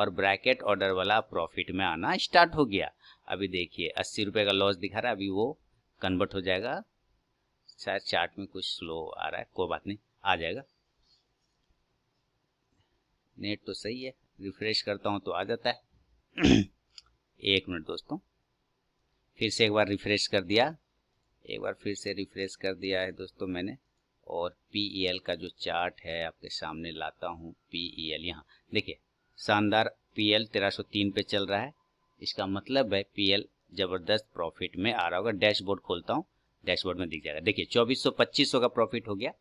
[SPEAKER 1] और ब्रैकेट ऑर्डर वाला प्रॉफिट में आना स्टार्ट हो गया अभी देखिए अस्सी रुपये का लॉस दिखा रहा है अभी वो कन्वर्ट हो जाएगा शायद चार्ट में कुछ स्लो आ रहा है कोई बात नहीं आ जाएगा नेट तो सही है रिफ्रेश करता हूँ तो आ जाता है एक मिनट दोस्तों फिर से एक बार रिफ्रेश कर दिया एक बार फिर से रिफ्रेश कर दिया है दोस्तों मैंने और पी एल e का जो चार्ट है आपके सामने लाता हूँ पी ई एल यहाँ देखिए शानदार पी एल e तेरह तीन पे चल रहा है इसका मतलब है पी e जबरदस्त प्रॉफिट में आ रहा होगा डैशबोर्ड खोलता हूँ डैशबोर्ड में दिख जाएगा देखिए चौबीस सौ पच्चीस सौ का प्रॉफिट हो गया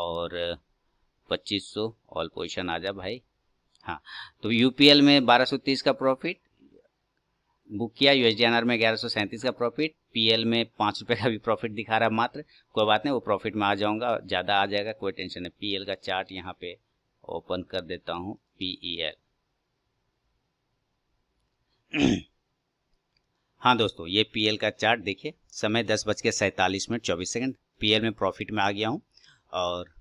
[SPEAKER 1] और पच्चीस सौ ऑल पोजिशन आ जा भाई हाँ तो यूपीएल में 1230 का प्रॉफिट बुक किया यूएसडीएनआर में ग्यारह सौ सैंतीस का प्रॉफिट पीएल में पाँच रुपये का भी प्रॉफिट दिखा रहा है मात्र कोई बात नहीं वो प्रॉफिट में आ जाऊँगा ज़्यादा आ जाएगा कोई टेंशन नहीं पीएल का चार्ट यहाँ पे ओपन कर देता हूँ पीईएल e हाँ दोस्तों ये पीएल का चार्ट देखिए समय दस बज के सैंतालीस मिनट चौबीस सेकंड पी में प्रॉफिट में आ गया हूँ और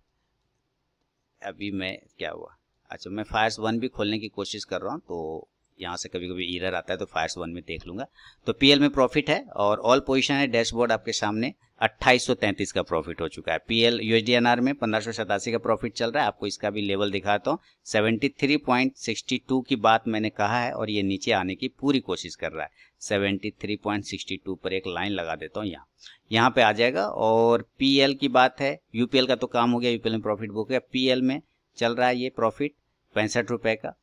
[SPEAKER 1] अभी मैं क्या हुआ अच्छा मैं फायर्स वन भी खोलने की कोशिश कर रहा हूँ तो यहाँ से कभी कभी ईरर आता है तो फायर्स वन में देख लूंगा तो पीएल में प्रॉफिट है और ऑल पोजीशन है डैशबोर्ड आपके सामने 2833 का प्रॉफिट हो चुका है पीएल यूएसडीएनआर में पंद्रह का प्रॉफिट चल रहा है आपको इसका भी लेवल दिखाता हूँ 73.62 की बात मैंने कहा है और ये नीचे आने की पूरी कोशिश कर रहा है 73.62 पर एक लाइन लगा देता हूँ यहाँ यहाँ पे आ जाएगा और पी की बात है यूपीएल का तो काम हो गया यूपीएल में प्रॉफिट बुक है पी में चल रहा है ये प्रॉफिट पैंसठ का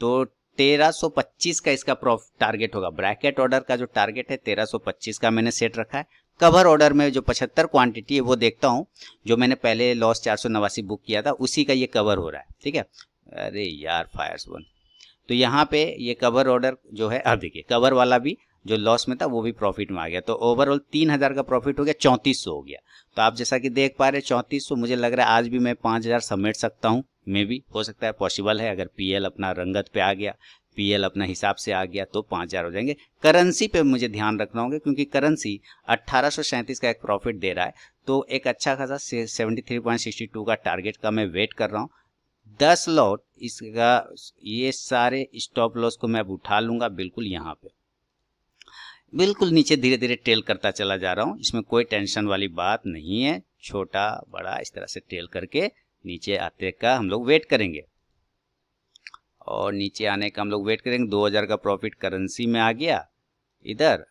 [SPEAKER 1] तो 1325 का इसका टारगेट होगा ब्रैकेट ऑर्डर का जो टारगेट है 1325 का मैंने सेट रखा है कवर ऑर्डर में जो 75 क्वांटिटी है वो देखता हूँ जो मैंने पहले लॉस चार नवासी बुक किया था उसी का ये कवर हो रहा है ठीक है अरे यार फायर वन तो यहाँ पे ये कवर ऑर्डर जो है अब देखिए कवर वाला भी जो लॉस में था वो भी प्रॉफिट में आ गया तो ओवरऑल तीन हज़ार का प्रॉफिट हो गया चौंतीस सौ हो गया तो आप जैसा कि देख पा रहे चौंतीस सौ मुझे लग रहा है आज भी मैं पाँच हज़ार समेट सकता हूँ में भी हो सकता है पॉसिबल है अगर पीएल अपना रंगत पे आ गया पीएल अपना हिसाब से आ गया तो पाँच हज़ार हो जाएंगे करेंसी पे मुझे ध्यान रखना होगा क्योंकि करेंसी अट्ठारह का एक प्रॉफिट दे रहा है तो एक अच्छा खासा सेवेंटी थ्री टू का टारगेट का मैं वेट कर रहा हूँ दस लॉट इसका ये सारे स्टॉप लॉस को मैं अब उठा लूँगा बिल्कुल यहाँ पे बिल्कुल नीचे धीरे धीरे टेल करता चला जा रहा हूँ इसमें कोई टेंशन वाली बात नहीं है छोटा बड़ा इस तरह से टेल करके नीचे आते का हम लोग वेट करेंगे और नीचे आने का हम लोग वेट करेंगे 2000 का प्रॉफिट करेंसी में आ गया इधर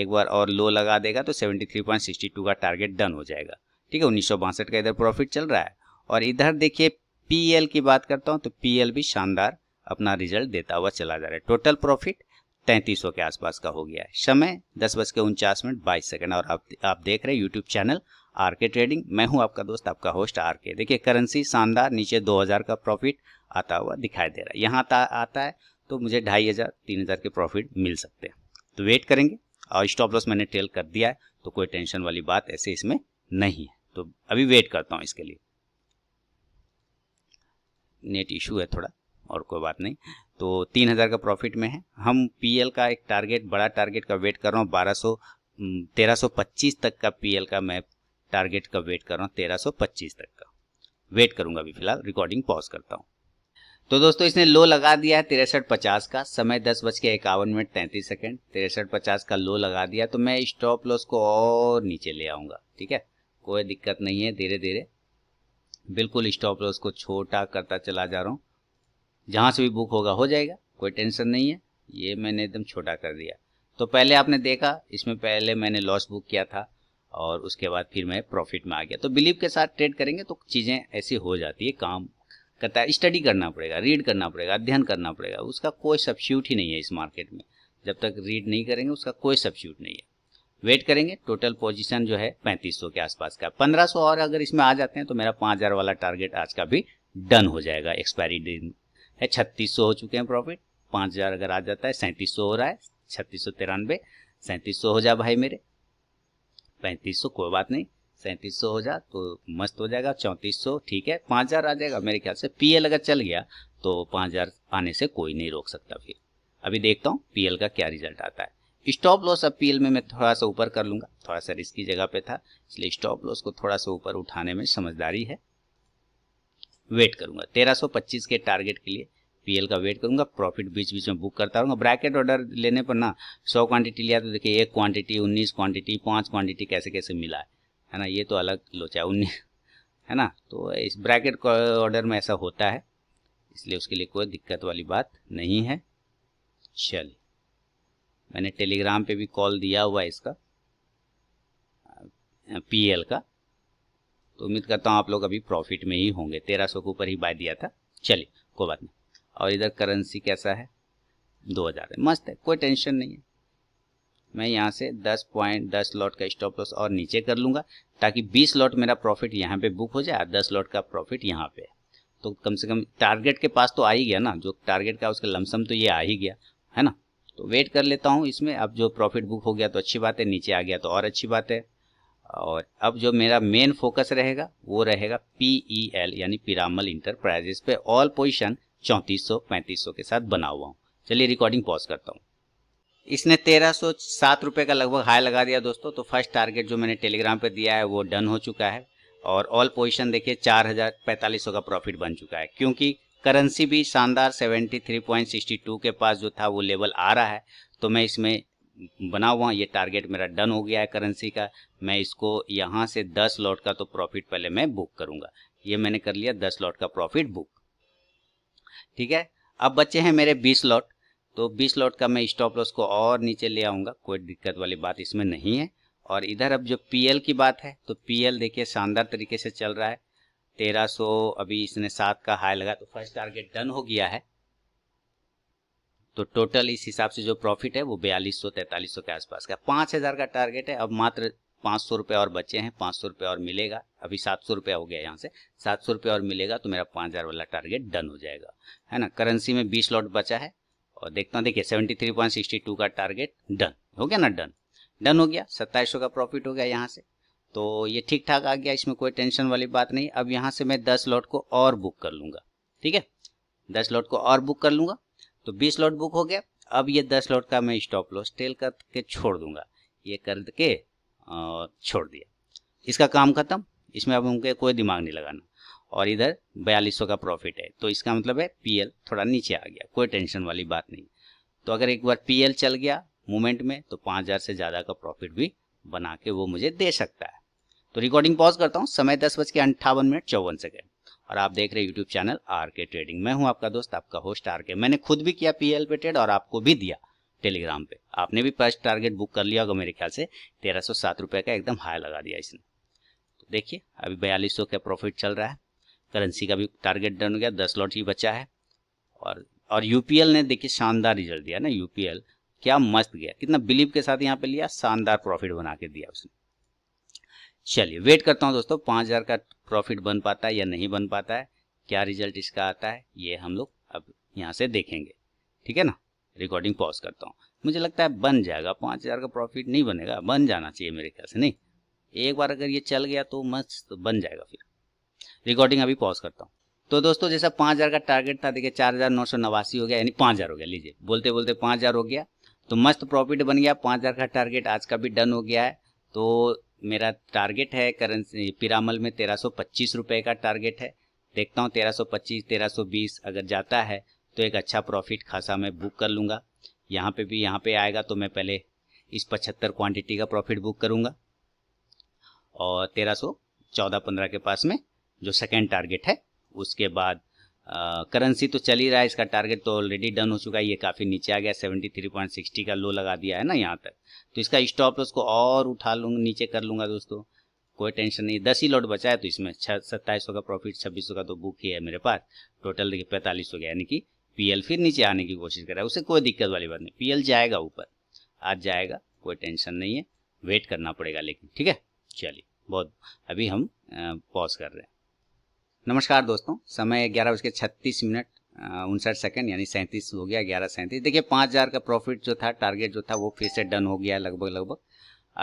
[SPEAKER 1] एक बार और लो लगा देगा तो 73.62 का टारगेट डन हो जाएगा ठीक है उन्नीस का इधर प्रॉफिट चल रहा है और इधर देखिए पीएल की बात करता हूँ तो पीएल भी शानदार अपना रिजल्ट देता हुआ चला जा रहा है टोटल प्रॉफिट तैंतीस के आसपास का हो गया है समय दस बज के उनचास मिनट बाईस सेकेंड और आप आप देख रहे हैं YouTube channel R K trading मैं हूं आपका दोस्त आपका होस्ट आर के देखिए करेंसी शानदार नीचे 2000 का प्रॉफिट आता हुआ दिखाई दे रहा है यहाँ आता है तो मुझे ढाई हज़ार तीन हज़ार के प्रॉफिट मिल सकते हैं तो वेट करेंगे और स्टॉप लॉस मैंने टेल कर दिया है तो कोई टेंशन वाली बात ऐसे इसमें नहीं है तो अभी वेट करता हूँ इसके लिए नेट इशू है थोड़ा और कोई बात नहीं तो तीन हज़ार का प्रॉफिट में है हम पीएल का एक टारगेट बड़ा टारगेट का वेट कर रहा हूँ बारह सौ तेरह सौ पच्चीस तक का पीएल का मैं टारगेट का वेट कर रहा हूँ तेरह तक का वेट करूंगा अभी फिलहाल रिकॉर्डिंग पॉज करता हूँ तो दोस्तों इसने लो लगा दिया है तिरसठ पचास का समय दस बज के इक्यावन मिनट तैंतीस सेकेंड तिरसठ पचास का लो लगा दिया तो मैं स्टॉप लॉस को और नीचे ले आऊंगा ठीक है कोई दिक्कत नहीं है धीरे धीरे बिल्कुल स्टॉप लॉस को छोटा करता चला जा रहा हूँ जहाँ से भी बुक होगा हो जाएगा कोई टेंशन नहीं है ये मैंने एकदम छोटा कर दिया तो पहले आपने देखा इसमें पहले मैंने लॉस बुक किया था और उसके बाद फिर मैं प्रॉफिट में आ गया तो बिलीव के साथ ट्रेड करेंगे तो चीज़ें ऐसी हो जाती है काम करता है स्टडी करना पड़ेगा रीड करना पड़ेगा अध्ययन करना पड़ेगा उसका कोई सब्स्यूट ही नहीं है इस मार्केट में जब तक रीड नहीं करेंगे उसका कोई सब्स्यूट नहीं है वेट करेंगे टोटल पोजिशन जो है पैंतीस के आसपास का पंद्रह और अगर इसमें आ जाते हैं तो मेरा पाँच वाला टारगेट आज का भी डन हो जाएगा एक्सपायरी डेट है छत्तीस हो चुके हैं प्रॉफिट पाँच अगर आ जाता है सैंतीस हो रहा है छत्तीस सौ तिरानवे सैंतीस हो जा भाई मेरे पैंतीस कोई बात नहीं सैंतीस सौ हो जा तो मस्त हो जाएगा चौंतीस सौ ठीक है पाँच हज़ार आ जाएगा मेरे ख्याल से पी अगर चल गया तो पाँच हज़ार आने से कोई नहीं रोक सकता फिर अभी देखता हूँ पी का क्या रिजल्ट आता है स्टॉप लॉस अब पी में मैं थोड़ा सा ऊपर कर लूँगा थोड़ा सा रिस्की जगह पे था इसलिए स्टॉप लॉस को थोड़ा सा ऊपर उठाने में समझदारी है वेट करूंगा 1325 के टारगेट के लिए पीएल का वेट करूंगा प्रॉफिट बीच बीच में बुक करता रहूँगा ब्रैकेट ऑर्डर लेने पर ना सौ क्वांटिटी लिया तो देखिए एक क्वांटिटी उन्नीस क्वांटिटी पाँच क्वांटिटी कैसे कैसे मिला है है ना ये तो अलग लोचा उन्नीस है ना तो इस ब्रैकेट ऑर्डर में ऐसा होता है इसलिए उसके लिए कोई दिक्कत वाली बात नहीं है चलिए मैंने टेलीग्राम पे भी कॉल दिया हुआ है इसका पीएल का तो उम्मीद करता हूँ आप लोग अभी प्रॉफिट में ही होंगे तेरह सौ के ऊपर ही बाय दिया था चलिए कोई बात नहीं और इधर करेंसी कैसा है दो हज़ार है मस्त है कोई टेंशन नहीं है मैं यहाँ से दस पॉइंट दस लॉट का स्टॉप लॉस और नीचे कर लूँगा ताकि बीस लॉट मेरा प्रॉफिट यहाँ पे बुक हो जाए और दस लॉट का प्रॉफिट यहाँ पे तो कम से कम टारगेट के पास तो आ ही गया ना जो टारगेट का उसका लमसम तो ये आ ही गया है ना तो वेट कर लेता हूँ इसमें अब जो प्रॉफिट बुक हो गया तो अच्छी बात है नीचे आ गया तो और अच्छी बात है और अब जो मेरा मेन फोकस रहेगा वो रहेगा पी ई एल यानी पिरामल इंटरप्राइजेस पे ऑल पोजिशन चौंतीस सौ पैंतीस सौ के साथ बना हुआ हूँ चलिए रिकॉर्डिंग पॉज करता हूँ इसने तेरह सौ सात रुपये का लगभग हाई लगा दिया दोस्तों तो फर्स्ट टारगेट जो मैंने टेलीग्राम पे दिया है वो डन हो चुका है और ऑल पोजिशन देखिए चार हज़ार पैंतालीस सौ का प्रॉफिट बन चुका है क्योंकि करेंसी भी शानदार seventy three point sixty two के पास जो था वो लेवल आ रहा है तो मैं इसमें बना हुआ ये टारगेट मेरा डन हो गया है करेंसी का मैं इसको यहाँ से दस लॉट का तो प्रॉफिट पहले मैं बुक करूँगा ये मैंने कर लिया दस लॉट का प्रॉफिट बुक ठीक है अब बच्चे हैं मेरे बीस लॉट तो बीस लॉट का मैं स्टॉप लॉस को और नीचे ले आऊँगा कोई दिक्कत वाली बात इसमें नहीं है और इधर अब जो पी की बात है तो पी देखिए शानदार तरीके से चल रहा है तेरह सौ अभी इसने सात का हाई लगा तो फर्स्ट टारगेट डन हो गया है तो टोटल इस हिसाब से जो प्रॉफिट है वो बयालीस सौ तैंतालीस सौ के आसपास का पाँच हज़ार का टारगेट है अब मात्र पाँच सौ रुपये और बचे हैं पाँच सौ रुपये और मिलेगा अभी सात सौ रुपया हो गया यहाँ से सात सौ रुपये और मिलेगा तो मेरा पाँच हज़ार वाला टारगेट डन हो जाएगा है ना करेंसी में बीस लॉट बचा है और देखता हूँ देखिए seventy three point sixty two का टारगेट डन हो गया ना डन डन हो गया सत्ताईस का प्रॉफिट हो गया यहाँ से तो ये ठीक ठाक आ गया इसमें कोई टेंशन वाली बात नहीं अब यहाँ से मैं दस लॉट को और बुक कर लूँगा ठीक है दस लॉट को और बुक कर लूँगा तो बीस लॉट बुक हो गया अब ये दस लॉट का मैं स्टॉप लॉस टेल करके छोड़ दूंगा ये करके छोड़ दिया इसका काम खत्म इसमें अब उनके कोई दिमाग नहीं लगाना और इधर बयालीस का प्रॉफिट है तो इसका मतलब है पी थोड़ा नीचे आ गया कोई टेंशन वाली बात नहीं तो अगर एक बार पी चल गया मोमेंट में तो पाँच हज़ार से ज़्यादा का प्रॉफिट भी बना के वो मुझे दे सकता है तो रिकॉर्डिंग पॉज करता हूँ समय दस बज के अंठावन मिनट चौवन सेकेंड और आप देख रहे YouTube channel R K trading मैं हूँ आपका दोस्त आपका होस्ट आर के मैंने खुद भी किया पी पे ट्रेड और आपको भी दिया टेलीग्राम पे आपने भी फर्स्ट टारगेट बुक कर लिया होगा मेरे ख्याल से तेरह सौ सात रुपये का एकदम हाई लगा दिया इसने तो देखिए अभी बयालीस सौ का प्रॉफिट चल रहा है करेंसी का भी टारगेट डन हो गया दस लॉट ही बचा है और और यूपीएल ने देखिए शानदार रिजल्ट दिया ना यूपीएल क्या मस्त गया कितना बिलीव के साथ यहाँ पे लिया शानदार प्रॉफिट बना के दिया उसने चलिए वेट करता हूँ दोस्तों पाँच हज़ार का प्रॉफिट बन पाता है या नहीं बन पाता है क्या रिजल्ट इसका आता है ये हम लोग अब यहाँ से देखेंगे ठीक है ना रिकॉर्डिंग पॉज करता हूँ मुझे लगता है बन जाएगा पाँच हज़ार का प्रॉफिट नहीं बनेगा बन जाना चाहिए मेरे ख्याल से नहीं एक बार अगर ये चल गया तो मस्त तो बन जाएगा फिर रिकॉर्डिंग अभी पॉज करता हूँ तो दोस्तों जैसा पाँच हज़ार का टारगेट था देखिए चार हज़ार नौ सौ नवासी हो गया यानी पाँच हज़ार हो गया लीजिए बोलते बोलते पाँच हज़ार हो गया तो मस्त प्रॉफिट बन गया पाँच हज़ार का टारगेट आज का भी डन हो गया है तो मेरा टारगेट है करेंसी पिरामल में तेरह सौ पच्चीस रुपये का टारगेट है देखता हूँ तेरह सौ पच्चीस तेरह सौ बीस अगर जाता है तो एक अच्छा प्रॉफिट खासा मैं बुक कर लूँगा यहाँ पे भी यहाँ पे आएगा तो मैं पहले इस पचहत्तर क्वांटिटी का प्रॉफिट बुक करूँगा और तेरह सौ चौदह पंद्रह के पास में जो सेकेंड टारगेट है उसके बाद करेंसी तो चल ही रहा है इसका टारगेट तो ऑलरेडी डन हो चुका है ये काफ़ी नीचे आ गया सेवेंटी थ्री पॉइंट सिक्सटी का लो लगा दिया है ना यहाँ तक तो इसका स्टॉप इस उसको और उठा लूँगा नीचे कर लूँगा दोस्तों कोई टेंशन नहीं दस ही लॉट बचा है तो इसमें सत्ताईस सौ का प्रॉफिट छब्बीस सौ का तो बुक ही है मेरे पास टोटल देखिए पैंतालीस हो गया यानी कि पीएल फिर नीचे आने की कोशिश कर रहा है उसे कोई दिक्कत वाली बात नहीं पीएल जाएगा ऊपर आज जाएगा कोई टेंशन नहीं है वेट करना पड़ेगा लेकिन ठीक है चलिए बहुत अभी हम पॉज कर रहे हैं नमस्कार दोस्तों समय ग्यारह बज के छत्तीस मिनट उनसठ सेकंड यानी सैंतीस हो गया ग्यारह सैंतीस देखिए पाँच हज़ार का प्रॉफिट जो था टारगेट जो था वो फिर से डन हो गया लगभग लगभग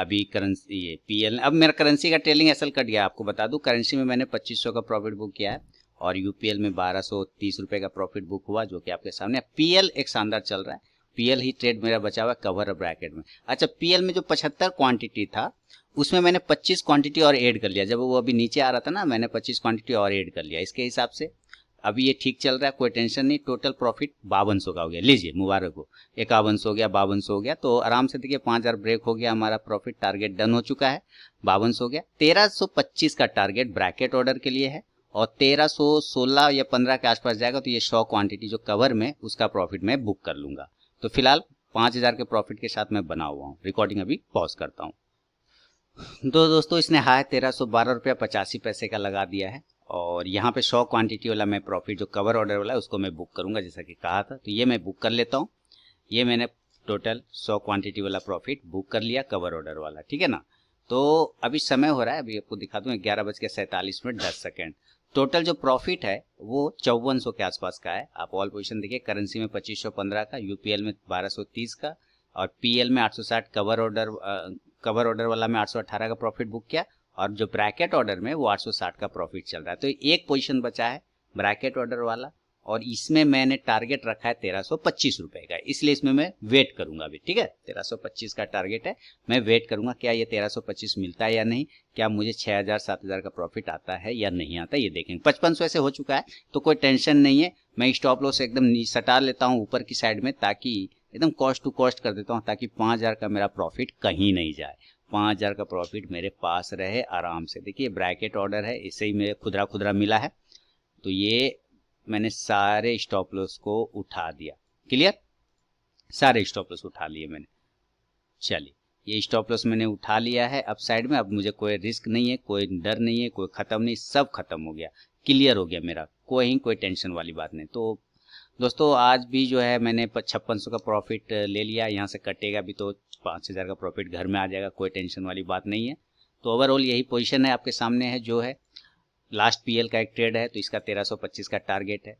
[SPEAKER 1] अभी करेंसी ये पीएल अब मेरा करेंसी का ट्रेलिंग असल कट गया आपको बता दूं करेंसी में मैंने 2500 का प्रॉफिट बुक किया है और यूपीएल में बारह सौ तीस रुपये का प्रॉफिट बुक हुआ जो कि आपके सामने पीएल एक शानदार चल रहा है पीएल ही ट्रेड मेरा बचा हुआ कवर ब्रैकेट में अच्छा पीएल में जो पचहत्तर क्वांटिटी था उसमें मैंने 25 क्वांटिटी और ऐड कर लिया जब वो अभी नीचे आ रहा था ना मैंने 25 क्वांटिटी और ऐड कर लिया इसके हिसाब से अभी ये ठीक चल रहा है कोई टेंशन नहीं टोटल प्रॉफिट बावन का हो गया लीजिए मुबारक हो इक्यावन हो गया बावन हो गया तो आराम से देखिए पाँच हज़ार ब्रेक हो गया हमारा प्रॉफिट टारगेट डन हो चुका है बावन हो गया तेरह सौ पच्चीस का टारगेट ब्रैकेट ऑर्डर के लिए है और 1316 या 15 के आसपास जाएगा तो ये 100 क्वांटिटी जो कवर में उसका प्रॉफिट मैं बुक कर लूंगा तो फिलहाल 5000 के प्रॉफिट के साथ मैं बना हुआ हूँ रिकॉर्डिंग अभी पॉज करता हूँ तो दोस्तों इसने हाय तेरह सौ बारह रुपया पचासी पैसे का लगा दिया है और यहाँ पे सौ क्वांटिटी वाला मैं प्रॉफिट जो कवर ऑर्डर वाला है उसको मैं बुक करूँगा जैसा कि कहा था तो ये मैं बुक कर लेता हूँ ये मैंने टोटल सौ क्वांटिटी वाला प्रॉफिट बुक कर लिया कवर ऑर्डर वाला ठीक है ना तो अभी समय हो रहा है अभी आपको दिखा दूँ ग्यारह बज के सैंतालीस मिनट दस सेकेंड टोटल जो प्रॉफिट है वो चौवन के आसपास का है आप ऑल पोजिशन देखिए करेंसी में पच्चीस का यूपीएल में बारह का और पीएल में 860 कवर ऑर्डर कवर ऑर्डर वाला में 818 का प्रॉफिट बुक किया और जो ब्रैकेट ऑर्डर में वो 860 का प्रॉफिट चल रहा है तो एक पोजीशन बचा है ब्रैकेट ऑर्डर वाला और इसमें मैंने टारगेट रखा है तेरह सौ पच्चीस रुपए का इसलिए इसमें मैं वेट करूंगा अभी ठीक है तेरह सौ पच्चीस का टारगेट है मैं वेट करूंगा क्या ये तेरह सौ पच्चीस मिलता है या नहीं क्या मुझे छह हजार सात हजार का प्रॉफिट आता है या नहीं आता ये देखेंगे पचपन सौ ऐसे हो चुका है तो कोई टेंशन नहीं है मैं स्टॉप लॉस एकदम सटा लेता हूँ ऊपर की साइड में ताकि एकदम कॉस्ट टू कॉस्ट कर देता हूँ ताकि पाँच हजार का मेरा प्रॉफिट कहीं नहीं जाए पाँच हजार का प्रॉफिट मेरे पास रहे आराम से देखिए ब्रैकेट ऑर्डर है इसे ही मेरे खुदरा खुदरा मिला है तो ये मैंने सारे स्टॉप लॉस को उठा दिया क्लियर सारे स्टॉप लॉस उठा लिए मैंने चलिए ये स्टॉप लॉस मैंने उठा लिया है अब साइड में अब मुझे कोई रिस्क नहीं है कोई डर नहीं है कोई ख़त्म नहीं सब खत्म हो गया क्लियर हो गया मेरा कोई ही कोई टेंशन वाली बात नहीं तो दोस्तों आज भी जो है मैंने छप्पन का प्रॉफिट ले लिया यहाँ से कटेगा भी तो पाँच हज़ार का प्रॉफिट घर में आ जाएगा कोई टेंशन वाली बात नहीं है तो ओवरऑल यही पोजिशन है आपके सामने है जो है लास्ट पीएल का एक ट्रेड है तो इसका 1325 का टारगेट है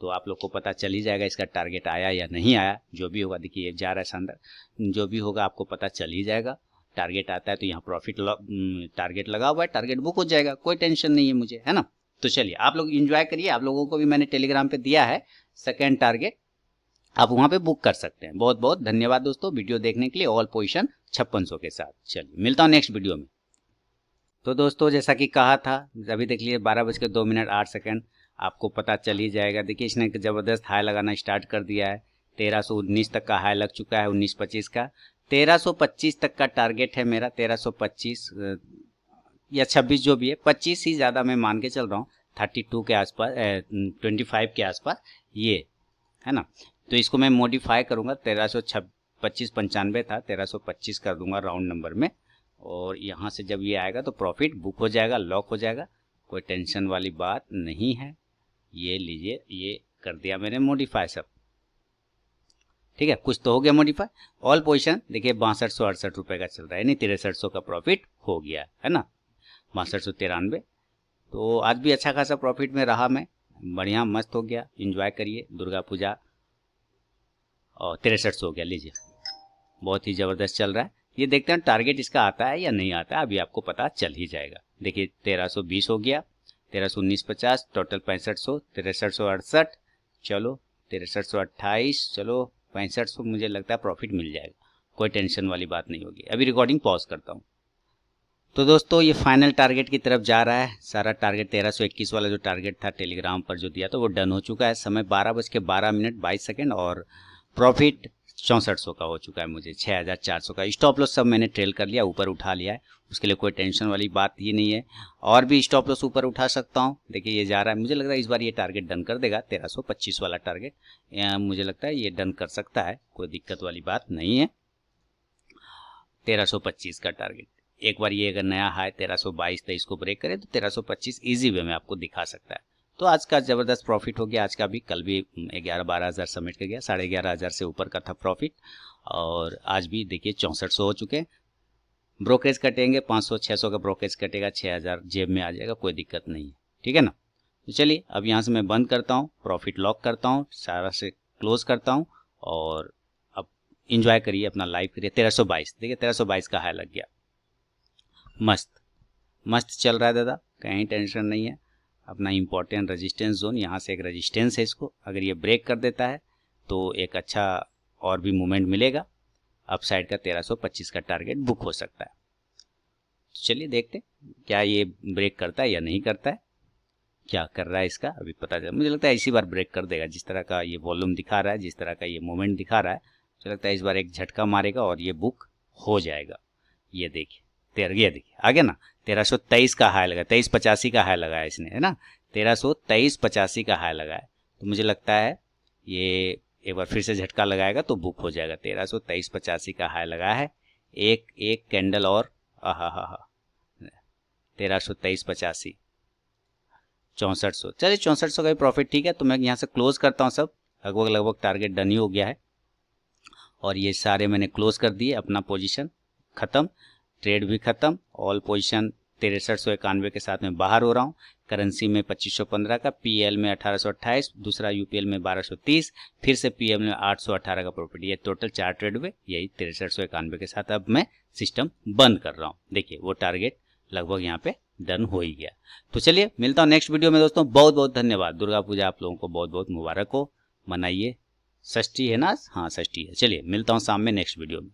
[SPEAKER 1] तो आप लोग को पता चल ही जाएगा इसका टारगेट आया या नहीं आया जो भी होगा देखिए जा रहा है शानदार जो भी होगा आपको पता चल ही जाएगा टारगेट आता है तो यहाँ प्रॉफिट हम्म, टारगेट लगा हुआ है टारगेट बुक हो जाएगा कोई टेंशन नहीं है मुझे है ना तो चलिए आप लोग इन्जॉय करिए आप लोगों को भी मैंने टेलीग्राम पे दिया है सेकेंड टारगेट आप वहाँ पर बुक कर सकते हैं बहुत बहुत धन्यवाद दोस्तों वीडियो देखने के लिए ऑल पोजिशन छप्पन के साथ चलिए मिलता हूँ नेक्स्ट वीडियो में तो दोस्तों जैसा कि कहा था अभी देख लीजिए बारह बज के दो मिनट आठ सेकेंड आपको पता चल ही जाएगा देखिए इसने ज़बरदस्त हाई लगाना स्टार्ट कर दिया है तेरह सौ उन्नीस तक का हाई लग चुका है उन्नीस पच्चीस का तेरह सौ पच्चीस तक का टारगेट है मेरा तेरह सौ पच्चीस या छब्बीस जो भी है पच्चीस ही ज़्यादा मैं मान के चल रहा हूँ थर्टी टू के आसपास ट्वेंटी फाइव के आसपास ये है ना तो इसको मैं मॉडिफाई करूँगा तेरह सौ पच्चीस पंचानवे था तेरह सौ पच्चीस कर दूंगा राउंड नंबर में और यहाँ से जब ये आएगा तो प्रॉफिट बुक हो जाएगा लॉक हो जाएगा कोई टेंशन वाली बात नहीं है ये लीजिए ये कर दिया मैंने मॉडिफाई सब ठीक है कुछ तो हो गया मॉडिफाई ऑल पोजिशन देखिए बासठ सौ अड़सठ रुपये का चल रहा है यानी तिरसठ सौ का प्रॉफिट हो गया है ना बासठ सौ तिरानवे तो आज भी अच्छा खासा प्रॉफिट में रहा मैं बढ़िया मस्त हो गया इन्जॉय करिए दुर्गा पूजा और तिरसठ सौ हो गया लीजिए बहुत ही ज़बरदस्त चल रहा है ये देखते हैं टारगेट इसका आता है या नहीं आता है अभी आपको पता चल ही जाएगा देखिए तेरह बीस हो गया तेरह सौ उन्नीस पचास टोटल पैंसठ सौ तिरसठ सौ अड़सठ चलो तिरसठ सौ अट्ठाईस चलो पैंसठ सौ मुझे लगता है प्रॉफिट मिल जाएगा कोई टेंशन वाली बात नहीं होगी अभी रिकॉर्डिंग पॉज करता हूँ तो दोस्तों ये फाइनल टारगेट की तरफ जा रहा है सारा टारगेट तेरह सौ इक्कीस वाला जो टारगेट था टेलीग्राम पर जो दिया था तो वो डन हो चुका है समय बारह बज के बारह मिनट बाईस सेकेंड और प्रॉफिट चौंसठ सौ का हो चुका है मुझे छः हज़ार चार सौ का स्टॉप लॉस सब मैंने ट्रेल कर लिया ऊपर उठा लिया है उसके लिए कोई टेंशन वाली बात ही नहीं है और भी स्टॉप लॉस ऊपर उठा सकता हूँ देखिए ये जा रहा है मुझे लग रहा है इस बार ये टारगेट डन कर देगा तेरह सौ पच्चीस वाला टारगेट मुझे लगता है ये डन कर सकता है कोई दिक्कत वाली बात नहीं है तेरह सौ पच्चीस का टारगेट एक बार ये अगर नया हाई तेरह सौ बाईस तेईस को ब्रेक करे तो तेरह सौ पच्चीस ईजी वे में आपको दिखा सकता है तो आज का ज़बरदस्त प्रॉफिट हो गया आज का भी कल भी ग्यारह बारह हज़ार सबमिट कर गया साढ़े ग्यारह हज़ार से ऊपर का था प्रॉफिट और आज भी देखिए चौंसठ सौ हो चुके हैं ब्रोकरेज कटेंगे पाँच सौ छः सौ का ब्रोकरेज कटेगा छः हज़ार जेब में आ जाएगा कोई दिक्कत नहीं है ठीक है ना तो चलिए अब यहाँ से मैं बंद करता हूँ प्रॉफिट लॉक करता हूँ सारा से क्लोज करता हूँ और अब इन्जॉय करिए अपना लाइफ करिए तेरह सौ बाईस देखिए तेरह सौ बाईस का हाई लग गया मस्त मस्त चल रहा है दादा कहीं टेंशन नहीं है अपना इम्पोर्टेंट रजिस्टेंस जोन यहाँ से एक रजिस्टेंस है इसको अगर ये ब्रेक कर देता है तो एक अच्छा और भी मूवमेंट मिलेगा अपसाइड का 1325 का टारगेट बुक हो सकता है तो चलिए देखते क्या ये ब्रेक करता है या नहीं करता है क्या कर रहा है इसका अभी पता चल मुझे लगता है इसी बार ब्रेक कर देगा जिस तरह का ये वॉल्यूम दिखा रहा है जिस तरह का ये मोमेंट दिखा रहा है मुझे लगता है इस बार एक झटका मारेगा और ये बुक हो जाएगा ये देखिए तेरह ये देखिए आगे ना तेरह सौ तेईस का हाई लगाया तेईस पचासी का हाई लगाया इसने है ना तेरह सौ तेईस पचासी का हाई लगाया तो मुझे लगता है ये एक बार फिर से झटका लगाएगा तो बुक हो जाएगा तेरह सौ तेईस पचासी का हाई लगाया है एक एक कैंडल और आह हा हा तेरह सौ तेईस पचासी चौंसठ सौ चलिए चौंसठ सौ का भी प्रॉफिट ठीक है तो मैं यहाँ से क्लोज करता हूँ सब लगभग लगभग टारगेट डन ही हो गया है और ये सारे मैंने क्लोज कर दिए अपना पोजिशन ख़त्म ट्रेड भी खत्म ऑल पोजिशन तिरसठ सौ इक्यानवे के साथ में बाहर हो रहा हूँ करेंसी में 2515 का पीएल में 1828 दूसरा यूपीएल में 1230 फिर से पीएल में 818 का प्रॉफिट ये टोटल चार ट्रेड हुए यही तिरसठ सौ इक्यानवे के साथ अब मैं सिस्टम बंद कर रहा हूँ देखिए वो टारगेट लगभग यहाँ पे डन हो ही गया तो चलिए मिलता हूँ नेक्स्ट वीडियो में दोस्तों बहुत बहुत धन्यवाद दुर्गा पूजा आप लोगों को बहुत बहुत मुबारक हो मनाइए षष्ठी है ना हाँ षष्ठी है चलिए मिलता हूँ शाम में नेक्स्ट वीडियो में